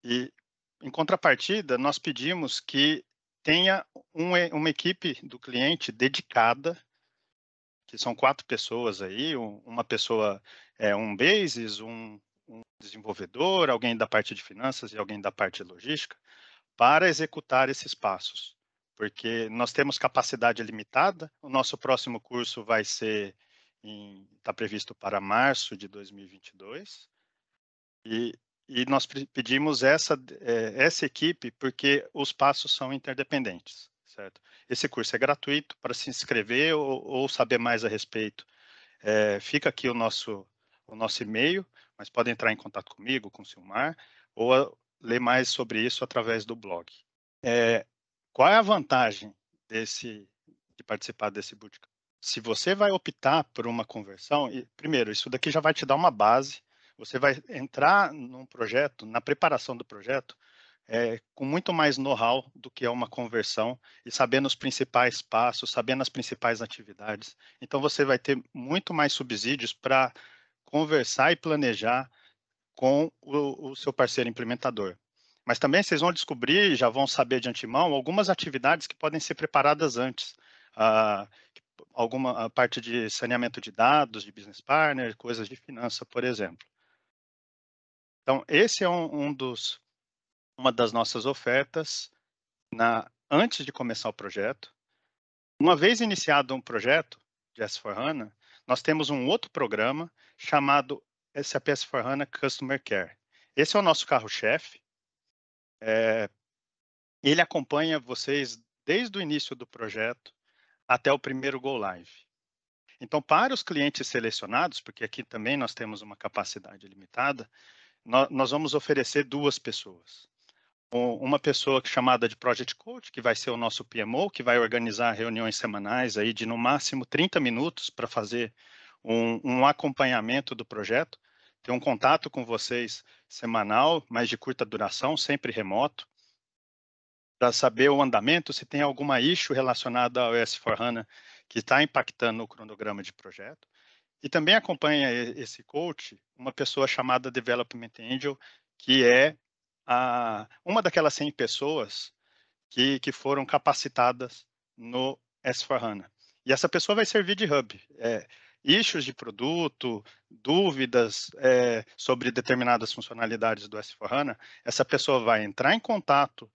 e, em contrapartida, nós pedimos que tenha um, uma equipe do cliente dedicada, que são quatro pessoas aí, uma pessoa é um basis, um, um desenvolvedor, alguém da parte de finanças e alguém da parte de logística, para executar esses passos. Porque nós temos capacidade limitada, o nosso próximo curso vai ser está previsto para março de 2022 e e nós pedimos essa, é, essa equipe porque os passos são interdependentes, certo? Esse curso é gratuito para se inscrever ou, ou saber mais a respeito. É, fica aqui o nosso, o nosso e-mail, mas podem entrar em contato comigo, com o Silmar, ou a, ler mais sobre isso através do blog. É, qual é a vantagem desse, de participar desse bootcamp? Se você vai optar por uma conversão, e, primeiro, isso daqui já vai te dar uma base você vai entrar num projeto, na preparação do projeto, é, com muito mais know-how do que é uma conversão e sabendo os principais passos, sabendo as principais atividades. Então, você vai ter muito mais subsídios para conversar e planejar com o, o seu parceiro implementador. Mas também vocês vão descobrir, já vão saber de antemão, algumas atividades que podem ser preparadas antes. Ah, alguma parte de saneamento de dados, de business partner, coisas de finança, por exemplo. Então, esse é um, um dos, uma das nossas ofertas na, antes de começar o projeto. Uma vez iniciado um projeto de S4HANA, nós temos um outro programa chamado SAP S4HANA Customer Care. Esse é o nosso carro-chefe. É, ele acompanha vocês desde o início do projeto até o primeiro Go Live. Então, para os clientes selecionados, porque aqui também nós temos uma capacidade limitada, nós vamos oferecer duas pessoas. Uma pessoa chamada de Project Coach, que vai ser o nosso PMO, que vai organizar reuniões semanais aí de no máximo 30 minutos para fazer um, um acompanhamento do projeto, ter um contato com vocês semanal, mas de curta duração, sempre remoto, para saber o andamento, se tem alguma issue relacionada ao S4HANA que está impactando o cronograma de projeto. E também acompanha esse coach uma pessoa chamada Development Angel, que é a, uma daquelas 100 pessoas que, que foram capacitadas no S4HANA. E essa pessoa vai servir de hub. É, issues de produto, dúvidas é, sobre determinadas funcionalidades do S4HANA, essa pessoa vai entrar em contato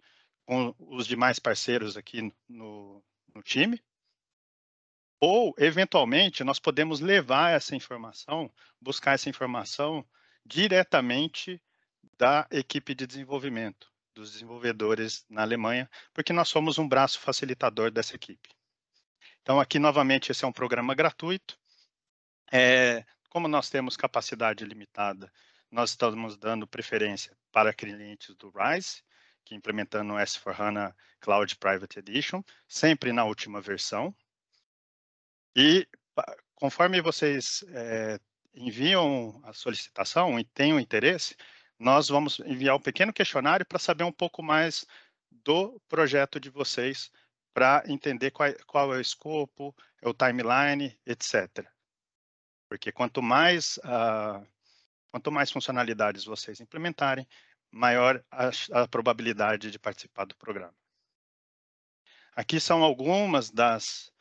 com os demais parceiros aqui no, no time ou, eventualmente, nós podemos levar essa informação, buscar essa informação diretamente da equipe de desenvolvimento, dos desenvolvedores na Alemanha, porque nós somos um braço facilitador dessa equipe. Então, aqui, novamente, esse é um programa gratuito. É, como nós temos capacidade limitada, nós estamos dando preferência para clientes do RISE, que implementando o S4HANA Cloud Private Edition, sempre na última versão, e conforme vocês é, enviam a solicitação e têm o interesse, nós vamos enviar um pequeno questionário para saber um pouco mais do projeto de vocês, para entender qual, qual, é o escopo, é o timeline, etc. Porque quanto mais, uh, quanto mais funcionalidades vocês implementarem, maior a, a probabilidade de participar do programa. Aqui são algumas das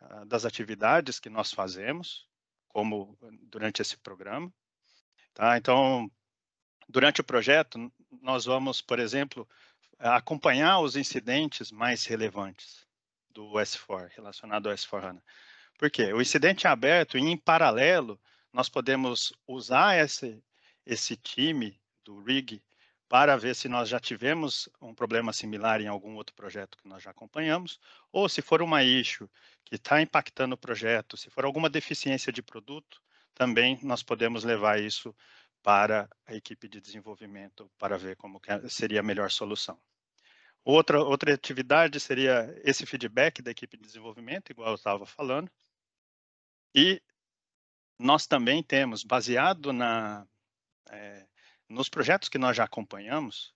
ah, das atividades que nós fazemos, como eh, durante esse programa. Tá? Então, durante o projeto, nós vamos, por exemplo, acompanhar os incidentes mais relevantes do S4, relacionado ao S4HANA. Por quê? O incidente é aberto e, em paralelo, nós podemos usar esse, esse time do RIG para ver se nós já tivemos um problema similar em algum outro projeto que nós já acompanhamos, ou se for uma issue que está impactando o projeto, se for alguma deficiência de produto, também nós podemos levar isso para a equipe de desenvolvimento para ver como é, seria a melhor solução. Outra, outra atividade seria esse feedback da equipe de desenvolvimento, igual eu estava falando, e nós também temos, baseado na... É, nos projetos que nós já acompanhamos,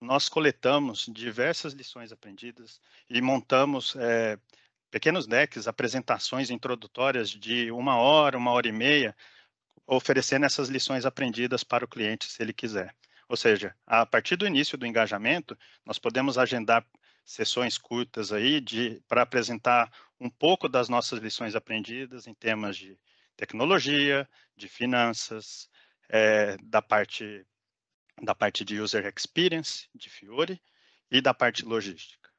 nós coletamos diversas lições aprendidas e montamos é, pequenos decks, apresentações introdutórias de uma hora, uma hora e meia, oferecendo essas lições aprendidas para o cliente, se ele quiser. Ou seja, a partir do início do engajamento, nós podemos agendar sessões curtas aí para apresentar um pouco das nossas lições aprendidas em temas de tecnologia, de finanças, é, da parte da parte de user experience de Fiore e da parte logística.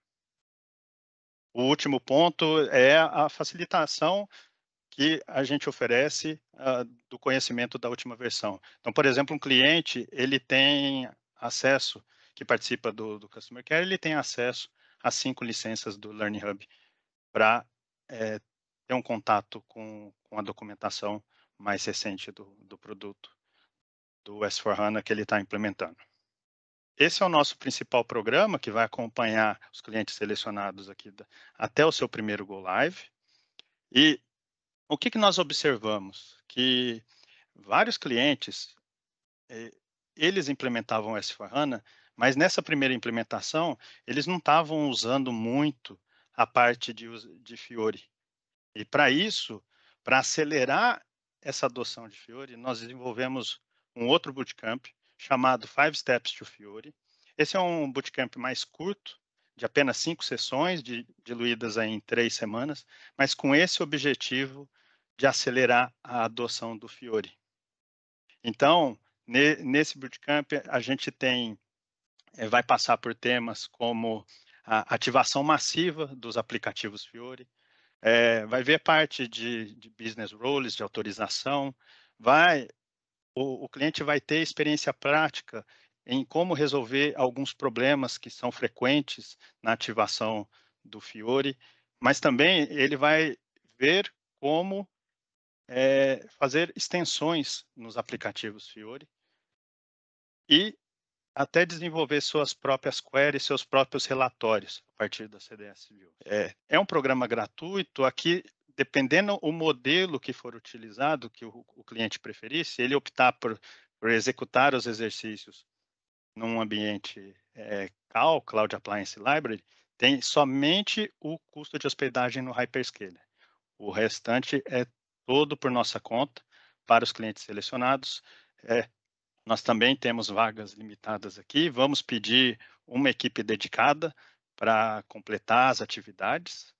O último ponto é a facilitação que a gente oferece uh, do conhecimento da última versão. Então, por exemplo, um cliente ele tem acesso que participa do, do Customer Care, ele tem acesso a cinco licenças do Learning Hub para é, ter um contato com, com a documentação mais recente do, do produto do S4HANA que ele está implementando. Esse é o nosso principal programa que vai acompanhar os clientes selecionados aqui até o seu primeiro Go Live. E o que, que nós observamos? Que vários clientes, eh, eles implementavam o S4HANA, mas nessa primeira implementação, eles não estavam usando muito a parte de, de Fiori. E para isso, para acelerar essa adoção de Fiori, nós desenvolvemos um outro bootcamp chamado Five Steps to Fury. Esse é um bootcamp mais curto, de apenas cinco sessões, de, diluídas em três semanas, mas com esse objetivo de acelerar a adoção do Fiore. Então, ne, nesse bootcamp, a gente tem, é, vai passar por temas como a ativação massiva dos aplicativos Fiore, eh, é, vai ver parte de, de business roles, de autorização, vai o, o cliente vai ter experiência prática em como resolver alguns problemas que são frequentes na ativação do Fiore, mas também ele vai ver como é, fazer extensões nos aplicativos Fiore e até desenvolver suas próprias queries, seus próprios relatórios a partir da CDS View. É, é um programa gratuito, aqui dependendo o modelo que for utilizado, que o, o cliente preferir, se ele optar por, por, executar os exercícios num ambiente é, CAL, Cloud Appliance Library, tem somente o custo de hospedagem no hyperscaler. O restante é todo por nossa conta, para os clientes selecionados. É, nós também temos vagas limitadas aqui. Vamos pedir uma equipe dedicada para completar as atividades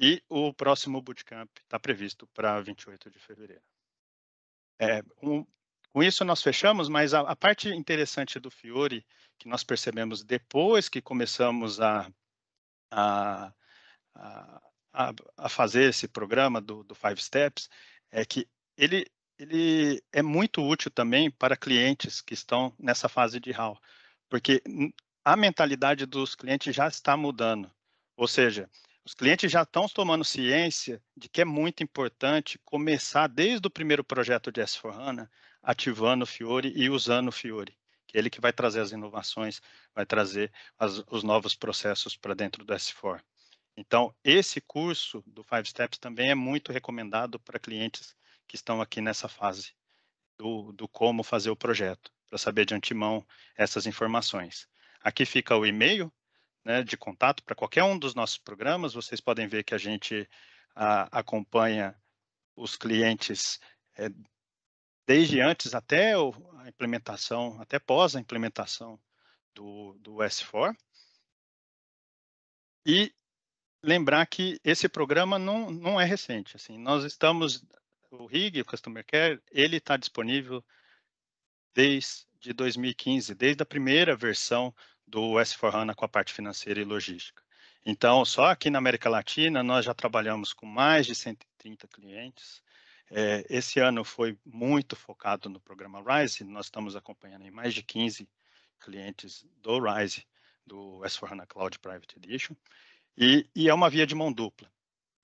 e o próximo bootcamp está previsto para 28 de fevereiro. É, um, com isso, nós fechamos, mas a, a, parte interessante do Fiore, que nós percebemos depois que começamos a, a, a, a fazer esse programa do, do Five Steps, é que ele, ele é muito útil também para clientes que estão nessa fase de RAW, porque a mentalidade dos clientes já está mudando. Ou seja, os clientes já estão tomando ciência de que é muito importante começar desde o primeiro projeto de S4HANA, né, ativando o Fiore e usando o Fiore. Que é ele que vai trazer as inovações, vai trazer as, os novos processos para dentro do S4. Então, esse curso do Five Steps também é muito recomendado para clientes que estão aqui nessa fase do, do como fazer o projeto, para saber de antemão essas informações. Aqui fica o e-mail né, de contato para qualquer um dos nossos programas. Vocês podem ver que a gente a, acompanha os clientes é, desde antes até o, a implementação, até pós a implementação do, do S4. E lembrar que esse programa não, não é recente. Assim, nós estamos, o RIG, o Customer Care, ele está disponível desde 2015, desde a primeira versão do S4HANA com a parte financeira e logística. Então, só aqui na América Latina, nós já trabalhamos com mais de 130 clientes. É, esse ano foi muito focado no programa RISE, nós estamos acompanhando em mais de 15 clientes do RISE, do S4HANA Cloud Private Edition, e, e é uma via de mão dupla.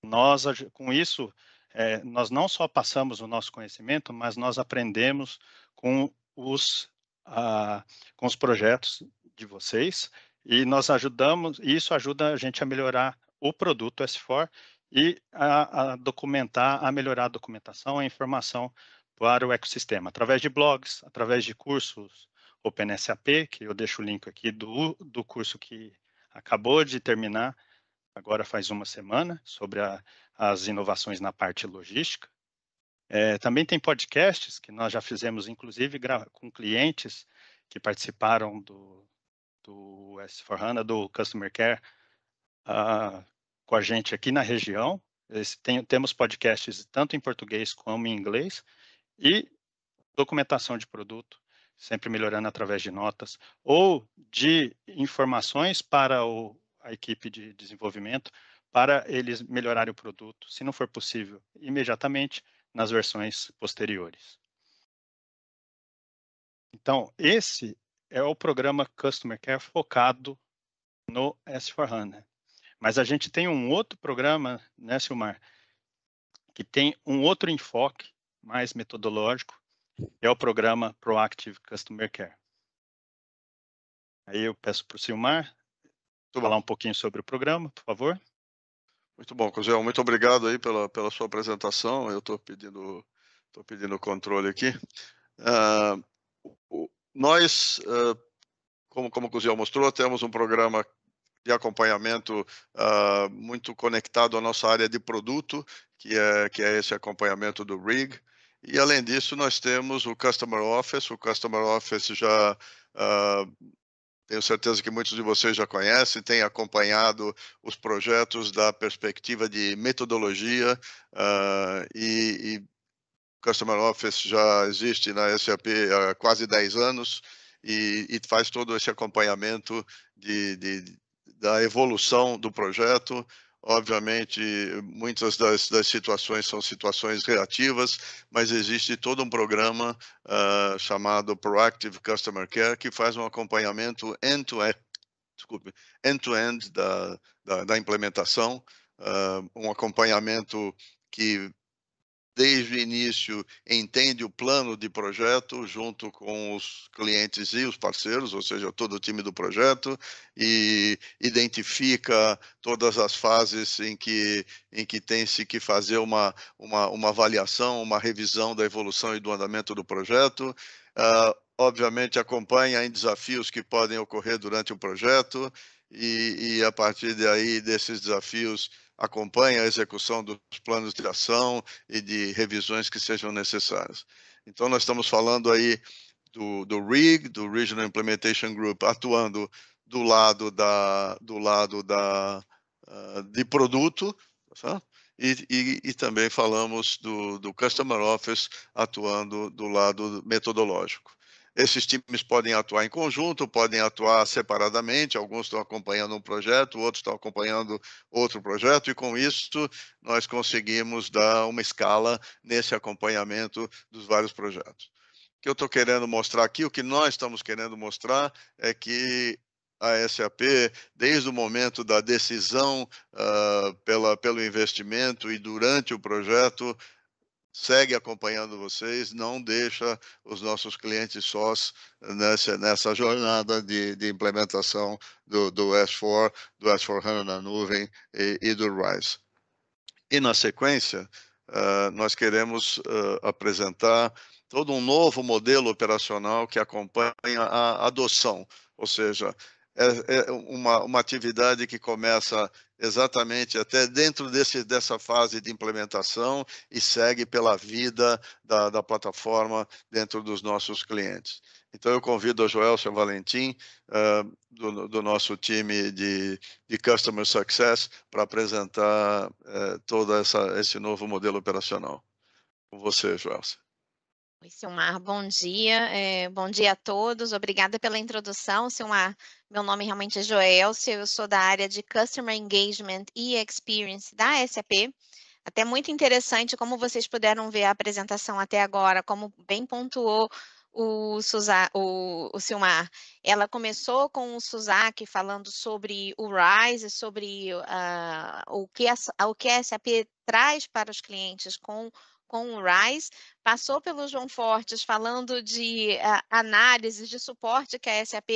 Nós, com isso, é, nós não só passamos o nosso conhecimento, mas nós aprendemos com os, ah, com os projetos de vocês e nós ajudamos, e isso ajuda a gente a melhorar o produto S4 e a, a documentar, a melhorar a documentação, a informação para o ecossistema, através de blogs, através de cursos OpenSAP, que eu deixo o link aqui do, do curso que acabou de terminar, agora faz uma semana, sobre a, as inovações na parte logística. É, também tem podcasts que nós já fizemos, inclusive, com clientes que participaram do, do S4HANA, do Customer Care, uh, com a gente aqui na região. tem, temos podcasts tanto em português como em inglês. E documentação de produto, sempre melhorando através de notas, ou de informações para o, a equipe de desenvolvimento, para eles melhorarem o produto, se não for possível, imediatamente nas versões posteriores. Então, esse é o programa Customer Care focado no S4HANA. Né? Mas a gente tem um outro programa, né, Silmar, que tem um outro enfoque mais metodológico, é o programa Proactive Customer Care. Aí eu peço para o Silmar falar um pouquinho sobre o programa, por favor. Muito bom, Cosel. Muito obrigado aí pela, pela sua apresentação. Eu estou pedindo estou pedindo controle aqui. Uh, nós, como, como o Cusio mostrou, temos um programa de acompanhamento uh, muito conectado à nossa área de produto, que é, que é esse acompanhamento do RIG. E, além disso, nós temos o Customer Office. O Customer Office já, uh, tenho certeza que muitos de vocês já conhecem, tem acompanhado os projetos da perspectiva de metodologia uh, e, e Customer Office já existe na né? SAP há quase 10 anos e, e faz todo esse acompanhamento de, de, da evolução do projeto. Obviamente, muitas das, das, situações são situações reativas, mas existe todo um programa uh, chamado Proactive Customer Care que faz um acompanhamento end-to-end end -end da, da, da, implementação, uh, um acompanhamento que desde o início entende o plano de projeto junto com os clientes e os parceiros, ou seja, todo o time do projeto, e identifica todas as fases em que, em que tem-se que fazer uma, uma, uma avaliação, uma revisão da evolução e do andamento do projeto. Uh, obviamente, acompanha em desafios que podem ocorrer durante o projeto e, e a partir daí desses desafios acompanha a execução dos planos de ação e de revisões que sejam necessárias. Então, nós estamos falando aí do, do RIG, do Regional Implementation Group, atuando do lado da, do lado da, uh, de produto, tá? E, e, e, também falamos do, do Customer Office atuando do lado metodológico. Esses times podem atuar em conjunto, podem atuar separadamente, alguns estão acompanhando um projeto, outros estão acompanhando outro projeto, e com isso nós conseguimos dar uma escala nesse acompanhamento dos vários projetos. O que eu estou querendo mostrar aqui, o que nós estamos querendo mostrar é que a SAP, desde o momento da decisão uh, pela, pelo investimento e durante o projeto, segue acompanhando vocês, não deixa os nossos clientes sós nessa, nessa jornada de, de implementação do, do, S4, do S4HANA na nuvem e, e, do RISE. E na sequência, uh, nós queremos uh, apresentar todo um novo modelo operacional que acompanha a adoção, ou seja, é, é uma, uma atividade que começa exatamente até dentro desse, dessa fase de implementação e segue pela vida da, da plataforma dentro dos nossos clientes. Então, eu convido a Joelson Valentim, uh, do, do, nosso time de, de Customer Success, para apresentar uh, eh, todo essa, esse novo modelo operacional. Com você, Joelson. Oi, Silmar, bom dia. É, bom dia a todos. Obrigada pela introdução, Silmar. Meu nome realmente é Joelcio, eu sou da área de Customer Engagement e Experience da SAP. Até muito interessante como vocês puderam ver a apresentação até agora, como bem pontuou o, Suza, o, o Silmar. Ela começou com o Suzaki falando sobre o RISE, sobre uh, o, que a, o que a SAP traz para os clientes com com o RISE, passou pelo João Fortes falando de uh, análises de suporte que a SAP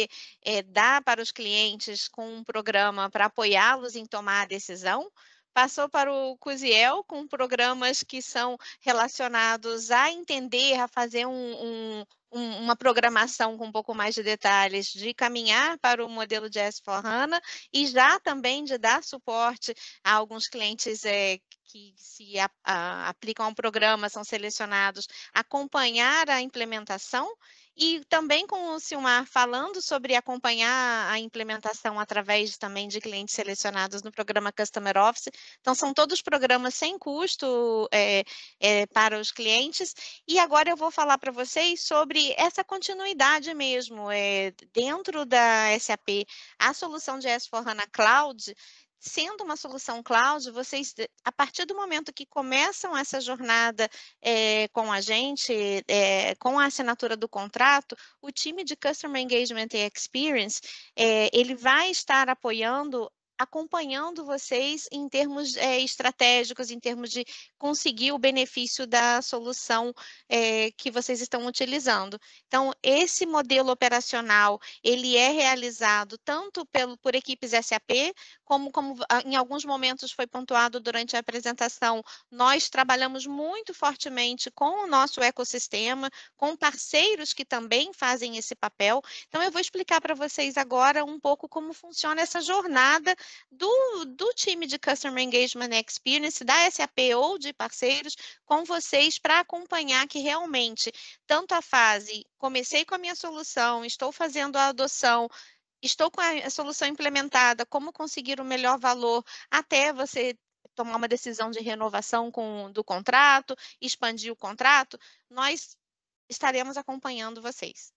eh, dá para os clientes com um programa para apoiá-los em tomar a decisão, passou para o Cusiel com programas que são relacionados a entender, a fazer um, um um, uma programação com um pouco mais de detalhes de caminhar para o modelo de S4HANA e já também de dar suporte a alguns clientes é, que se a, a, aplicam ao programa, são selecionados, acompanhar a implementação e também com o Silmar falando sobre acompanhar a implementação através também de clientes selecionados no programa Customer Office. Então, são todos programas sem custo é, é, para os clientes. E agora eu vou falar para vocês sobre essa continuidade mesmo. É, dentro da SAP, a solução de S4HANA Cloud, sendo uma solução cloud, vocês, a partir do momento que começam essa jornada é, com a gente, é, com a assinatura do contrato, o time de Customer Engagement e Experience, é, ele uhum. vai estar apoiando acompanhando vocês em termos é, estratégicos, em termos de conseguir o benefício da solução é, que vocês estão utilizando. Então, esse modelo operacional, ele é realizado tanto pelo, por equipes SAP, como, como ah, em alguns momentos foi pontuado durante a apresentação, nós trabalhamos muito fortemente com o nosso ecossistema, com parceiros que também fazem esse papel. Então, eu vou explicar para vocês agora um pouco como funciona essa jornada do, do time de Customer Engagement Experience da SAP ou de parceiros com vocês para acompanhar que realmente tanto a fase comecei com a minha solução, estou fazendo a adoção, estou com a solução implementada, como conseguir o melhor valor até você tomar uma decisão de renovação com, do contrato, expandir o contrato, nós estaremos acompanhando vocês.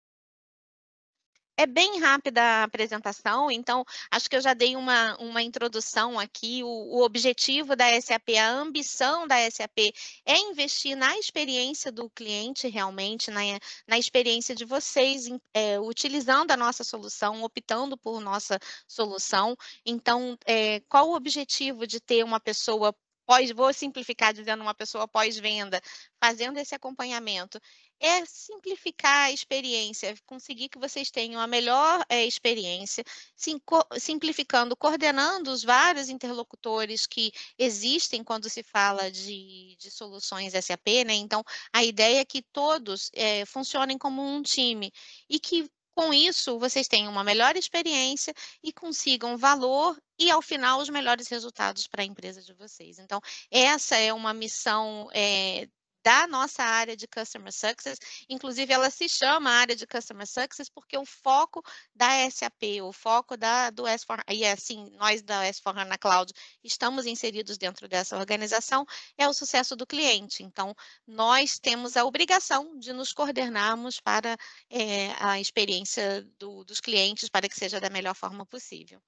É bem rápida a apresentação, então acho que eu já dei uma, uma introdução aqui. O, o, objetivo da SAP, a ambição da SAP é investir na experiência do cliente realmente, na, na experiência de vocês, é, utilizando a nossa solução, optando por nossa solução. Então, é, qual o objetivo de ter uma pessoa pós, vou simplificar dizendo uma pessoa pós-venda, fazendo esse acompanhamento, é simplificar a experiência, conseguir que vocês tenham a melhor é, experiência, sim, co simplificando, coordenando os vários interlocutores que existem quando se fala de, de soluções SAP, né? Então, a ideia é que todos é, funcionem como um time e que com isso, vocês tenham uma melhor experiência e consigam valor e, ao final, os melhores resultados para a empresa de vocês. Então, essa é uma missão é, da nossa área de Customer Success. Inclusive, ela se chama área de Customer Success porque o foco da SAP, o foco da, do S4, e é assim, nós da S4 HANA Cloud estamos inseridos dentro dessa organização, é o sucesso do cliente. Então, nós temos a obrigação de nos coordenarmos para é, a experiência do, dos clientes para que seja da melhor forma possível.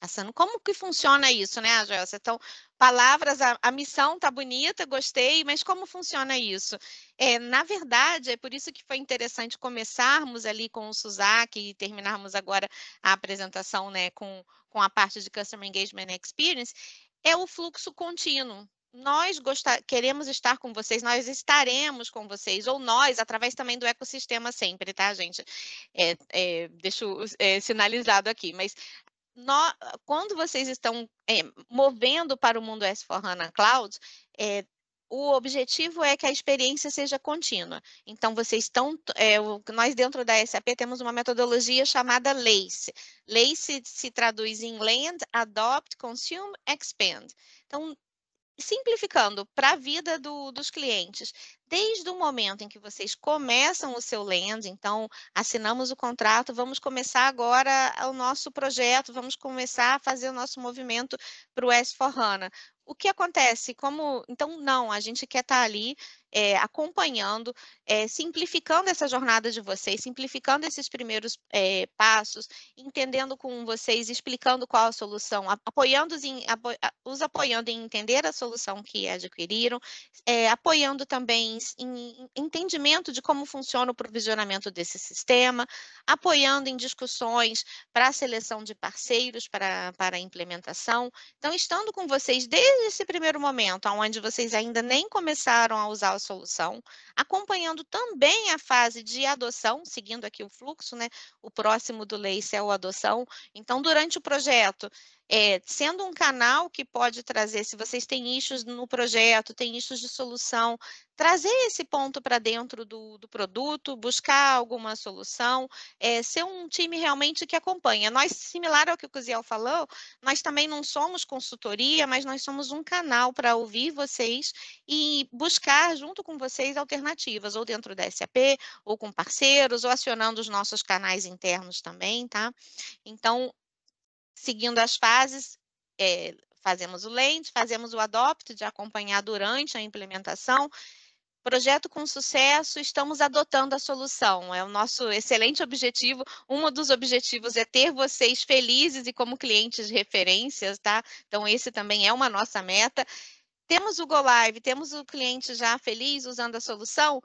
Assano, como que funciona isso, né, Joelson? Então, palavras, a, a missão tá bonita, gostei, mas como funciona isso? É, na verdade, é por isso que foi interessante começarmos ali com o Suzak e terminarmos agora a apresentação né, com, com a parte de Customer Engagement Experience, é o fluxo contínuo, nós gostar, queremos estar com vocês, nós estaremos com vocês, ou nós, através também do ecossistema sempre, tá, gente? É, é, deixo é, sinalizado aqui, mas no, quando vocês estão é, movendo para o mundo S4HANA Cloud, é, o objetivo é que a experiência seja contínua. Então, vocês estão. É, nós, dentro da SAP, temos uma metodologia chamada LACE. LACE se traduz em Land, Adopt, Consume, Expand. Então, simplificando para a vida do, dos clientes, desde o momento em que vocês começam o seu land, então assinamos o contrato, vamos começar agora o nosso projeto, vamos começar a fazer o nosso movimento para o S4HANA. O que acontece? Como então não, a gente quer estar tá ali é, acompanhando, é, simplificando essa jornada de vocês, simplificando esses primeiros é, passos, entendendo com vocês, explicando qual a solução, apoiando os, em, apo, os apoiando em entender a solução que adquiriram, apoiando também em entendimento de como funciona o provisionamento desse sistema, apoiando em discussões para a seleção de parceiros para, para a implementação. Então, estando com vocês desde esse primeiro momento, onde vocês ainda nem começaram a usar solução, acompanhando também a fase de adoção, seguindo aqui o fluxo, né? O próximo do LACE é o adoção. Então, durante o projeto, é, sendo um canal que pode trazer, se vocês têm issues no projeto, têm issues de solução, trazer esse ponto para dentro do, do, produto, buscar alguma solução, é, ser um time realmente que acompanha. Nós, similar ao que o Cusiel falou, nós também não somos consultoria, mas nós somos um canal para ouvir vocês e buscar junto com vocês alternativas, ou dentro da SAP, ou com parceiros, ou acionando os nossos canais internos também, tá? Então, seguindo as fases, é, fazemos o lente, fazemos o adopto de acompanhar durante a implementação. Projeto com sucesso, estamos adotando a solução. É o nosso excelente objetivo. Um dos objetivos é ter vocês felizes e como clientes referências, tá? Então, esse também é uma nossa meta. Temos o Go Live, temos o cliente já feliz usando a solução.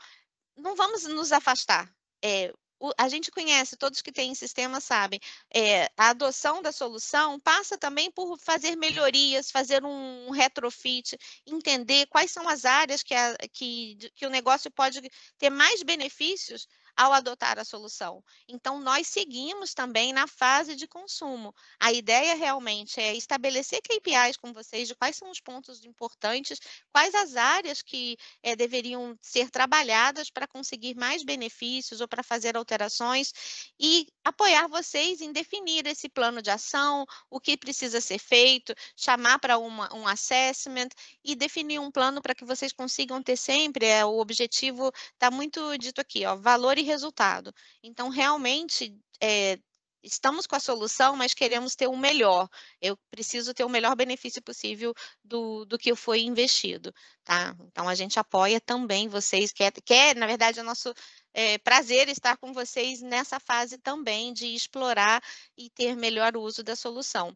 Não vamos nos afastar. É, o, a gente conhece, todos que têm sistema sabem, é, a adoção da solução passa também por fazer melhorias, fazer um, retrofit, entender quais são as áreas que, a, que, que o negócio pode ter mais benefícios ao adotar a solução. Então, nós seguimos também na fase de consumo. A ideia realmente é estabelecer KPIs com vocês de quais são os pontos importantes, quais as áreas que é, deveriam ser trabalhadas para conseguir mais benefícios ou para fazer alterações e apoiar vocês em definir esse plano de ação, o que precisa ser feito, chamar para um assessment e definir um plano para que vocês consigam ter sempre, é, o objetivo está muito dito aqui, ó, valor e resultado. Então, realmente, é, estamos com a solução, mas queremos ter o melhor. Eu preciso ter o melhor benefício possível do, do que foi investido, tá? Então, a gente apoia também vocês, quer, é, quer é, na verdade, é o nosso é, prazer estar com vocês nessa fase também de explorar e ter melhor uso da solução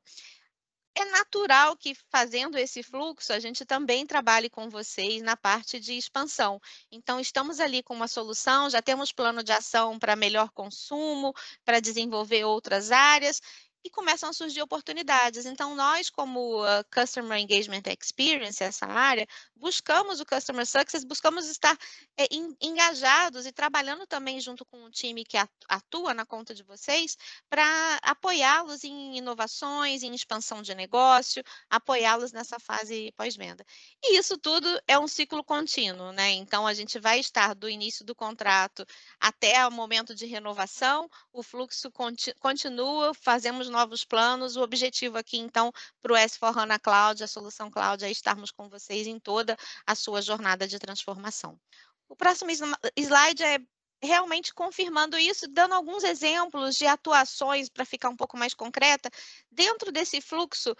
é natural que fazendo esse fluxo a gente também trabalhe com vocês na parte de expansão. Então estamos ali com uma solução, já temos plano de ação para melhor consumo, para desenvolver outras áreas e começam a surgir oportunidades. Então, nós, como uh, Customer Engagement Experience, essa área, buscamos o Customer Success, buscamos estar é, engajados e trabalhando também junto com o time que atua na conta de vocês para apoiá-los em inovações, em expansão de negócio, apoiá-los nessa fase pós-venda. E isso tudo é um ciclo contínuo, né? Então, a gente vai estar do início do contrato até o momento de renovação, o fluxo continua, fazemos novos planos. O objetivo aqui, então, para o S4HANA Cloud, a solução cloud, é estarmos com vocês em toda a sua jornada de transformação. O próximo slide é realmente confirmando isso, dando alguns exemplos de atuações para ficar um pouco mais concreta. Dentro desse fluxo,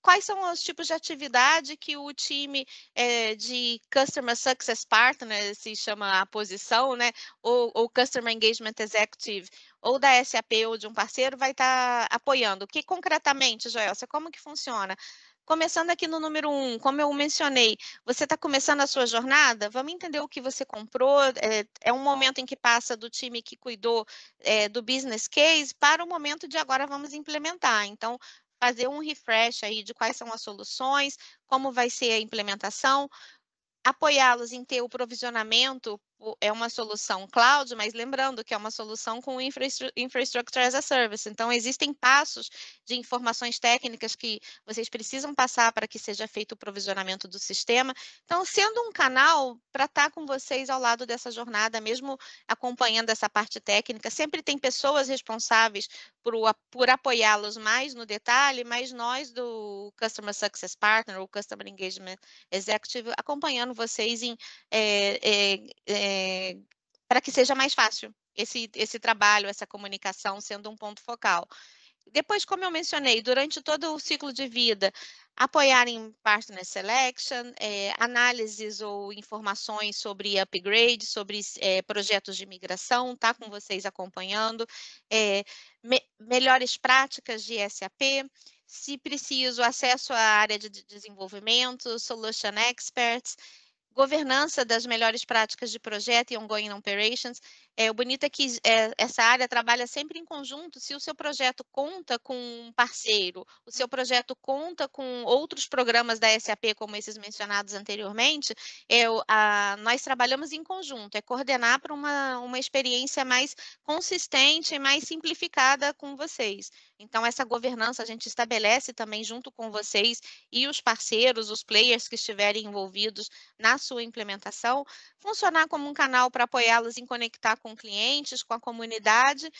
quais são os tipos de atividade que o time é, de Customer Success Partner, se chama a posição, né, ou, ou Customer Engagement Executive, ou da SAP ou de um parceiro, vai estar tá apoiando. Que concretamente, Joelcia, como que funciona? Começando aqui no número um, como eu mencionei, você está começando a sua jornada, vamos entender o que você comprou. É, é um momento em que passa do time que cuidou é, do business case para o momento de agora vamos implementar. Então, fazer um refresh aí de quais são as soluções, como vai ser a implementação, apoiá-los em ter o provisionamento é uma solução cloud, mas lembrando que é uma solução com infrastructure as a service. Então, existem passos de informações técnicas que vocês precisam passar para que seja feito o provisionamento do sistema. Então, sendo um canal para estar tá com vocês ao lado dessa jornada, mesmo acompanhando essa parte técnica, sempre tem pessoas responsáveis por, por apoiá-los mais no detalhe, mas nós do Customer Success Partner ou Customer Engagement Executive acompanhando vocês em. É, é, é, para que seja mais fácil esse, esse trabalho, essa comunicação sendo um ponto focal. Depois, como eu mencionei, durante todo o ciclo de vida, apoiar em partner selection, é, análises ou informações sobre upgrade, sobre é, projetos de migração, tá com vocês acompanhando, é, me melhores práticas de SAP, se preciso, acesso à área de desenvolvimento, solution experts, governança das melhores práticas de projeto e ongoing operations, é, o bonito é que é, essa área trabalha sempre em conjunto. Se o seu projeto conta com um parceiro, o seu projeto conta com outros programas da SAP, como esses mencionados anteriormente, é, a, nós trabalhamos em conjunto. É coordenar para uma, uma experiência mais consistente e mais simplificada com vocês. Então, essa governança a gente estabelece também junto com vocês e os parceiros, os players que estiverem envolvidos na sua implementação, funcionar como um canal para apoiá-los em conectar com clientes, com a comunidade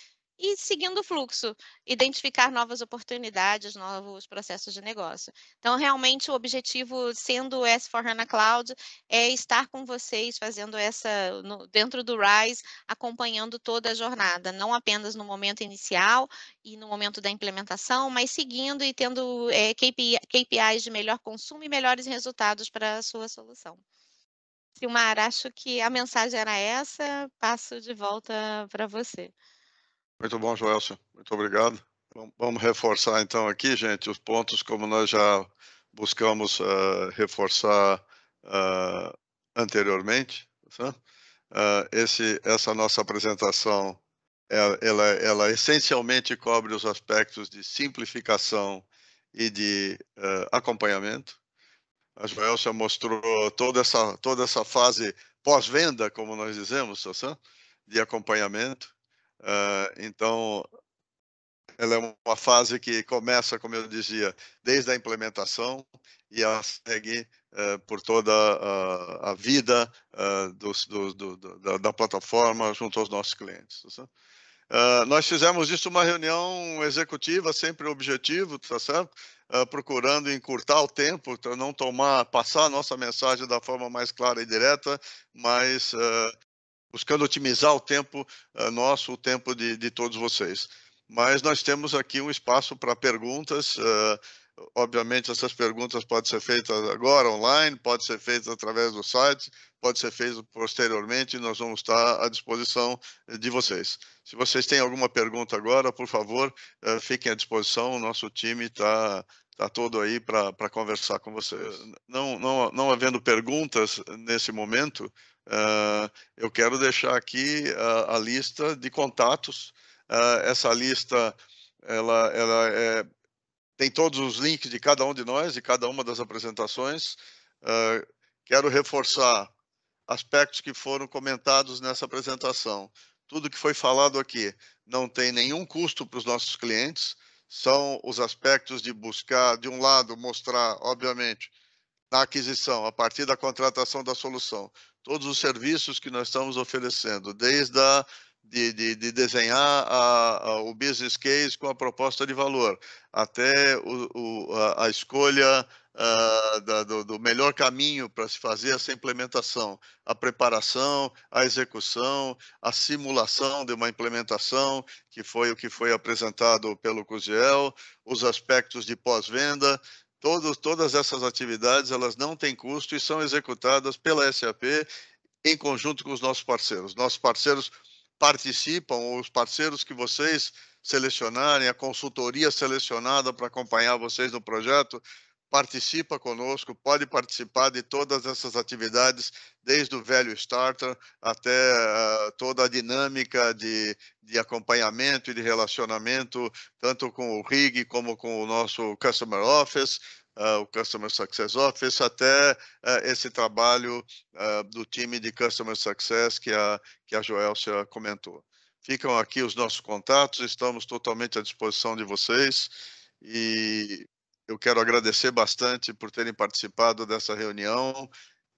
e seguindo o fluxo, identificar novas oportunidades, novos processos de negócio. Então, realmente, o objetivo sendo o S4HANA Cloud é estar com vocês, fazendo essa, no, dentro do RISE, acompanhando toda a jornada, não apenas no momento inicial e no momento da implementação, mas seguindo e tendo é, KPI, KPIs de melhor consumo e melhores resultados para a sua solução. Silmar, acho que a mensagem era essa. Passo de volta para você. Muito bom, Joelson. Muito obrigado. Vamos reforçar então aqui, gente, os pontos como nós já buscamos uh, reforçar uh, anteriormente. Uh, esse, essa nossa apresentação, ela, ela, ela, essencialmente cobre os aspectos de simplificação e de acompanhamento. A Joelcia mostrou toda essa, toda essa fase pós-venda, como nós dizemos, de acompanhamento. Ah, então, ela é uma fase que começa, como eu dizia, desde a implementação e ela segue ah, por toda a, a vida ah, dos, do, do, da, da, plataforma junto aos nossos clientes. Ah, nós fizemos isso uma reunião executiva, sempre objetivo, tá certo? Uh, procurando encurtar o tempo, para não tomar, passar a nossa mensagem da forma mais clara e direta, mas uh, buscando otimizar o tempo nosso, o tempo de, de todos vocês. Mas nós temos aqui um espaço para perguntas. Uh, obviamente, essas perguntas podem ser feitas agora online, podem ser feitas através do site, pode ser feito posteriormente e nós vamos estar à disposição eh, de vocês. Se vocês têm alguma pergunta agora, por favor, eh, fiquem à disposição, o nosso time está tá todo aí para conversar com vocês. Não, não, não havendo perguntas nesse momento, eh, eu quero deixar aqui a, lista de contatos. essa lista ela, ela é tem todos os links de cada um de nós, de cada uma das apresentações. Uh, quero reforçar aspectos que foram comentados nessa apresentação. Tudo que foi falado aqui não tem nenhum custo para os nossos clientes, são os aspectos de buscar, de um lado, mostrar, obviamente, na aquisição, a partir da contratação da solução, todos os serviços que nós estamos oferecendo, desde a de, de, de desenhar a, a, o business case com a proposta de valor, até o, o, a, a, escolha da, do, do, melhor caminho para se fazer essa implementação, a preparação, a execução, a simulação de uma implementação, que foi o que foi apresentado pelo CUSIEL, os aspectos de pós-venda, Todos, todas essas atividades elas não têm custo e são executadas pela SAP em conjunto com os nossos parceiros. Nossos parceiros participam, os parceiros que vocês selecionarem, a consultoria selecionada para acompanhar vocês no projeto, participa conosco, pode participar de todas essas atividades, desde o velho starter até uh, toda a dinâmica de, de acompanhamento e de relacionamento, tanto com o RIG como com o nosso Customer Office, uh, o Customer Success Office, até uh, esse trabalho uh, do time de Customer Success que a, que a Joelcia comentou. Ficam aqui os nossos contatos, estamos totalmente à disposição de vocês e eu quero agradecer bastante por terem participado dessa reunião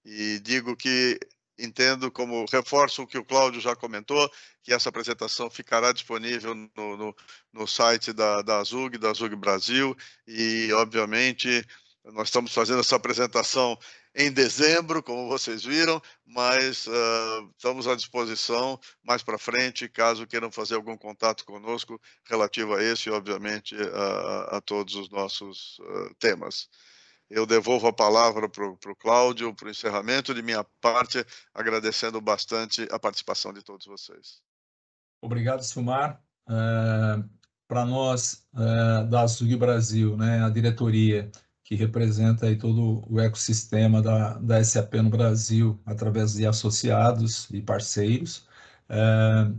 e digo que entendo como reforço o que o Cláudio já comentou, que essa apresentação ficará disponível no, no, no site da, da Azug, da Azug Brasil, e obviamente nós estamos fazendo essa apresentação em dezembro, como vocês viram, mas uh, estamos à disposição mais para frente, caso queiram fazer algum contato conosco relativo a esse e, obviamente, uh, a todos os nossos uh, temas. Eu devolvo a palavra para o Cláudio para o encerramento de minha parte, agradecendo bastante a participação de todos vocês. Obrigado, Silmar. Eh, para nós, eh, da Azug Brasil, né, a diretoria que representa aí todo o ecossistema da, da SAP no Brasil, através de associados e parceiros, eh,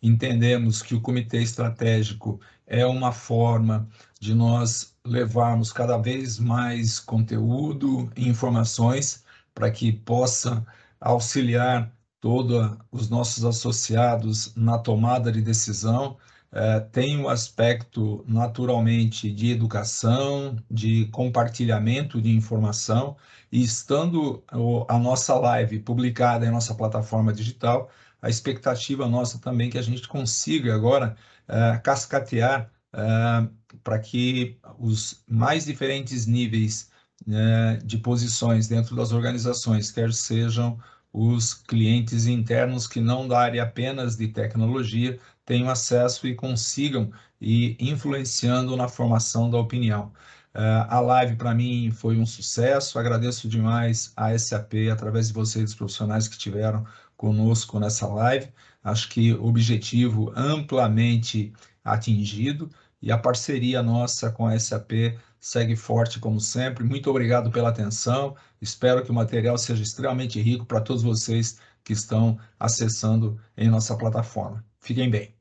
entendemos que o comitê estratégico é uma forma de nós levarmos cada vez mais conteúdo e informações para que possa auxiliar todos os nossos associados na tomada de decisão. É, tem o um aspecto, naturalmente, de educação, de compartilhamento de informação, e estando a nossa live publicada em nossa plataforma digital, a expectativa nossa também é que a gente consiga agora é, cascatear uh, ah, para que os mais diferentes níveis uh, de posições dentro das organizações, quer sejam os clientes internos que não da área apenas de tecnologia, tenham acesso e consigam e influenciando na formação da opinião. Uh, a live para mim foi um sucesso. Agradeço demais a SAP através de vocês, profissionais que tiveram conosco nessa live. Acho que objetivo amplamente atingido e a parceria nossa com a SAP segue forte como sempre. Muito obrigado pela atenção. Espero que o material seja extremamente rico para todos vocês que estão acessando em nossa plataforma. Fiquem bem.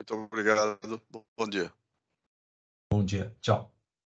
Muito obrigado. Bom dia. Bom dia. Tchau.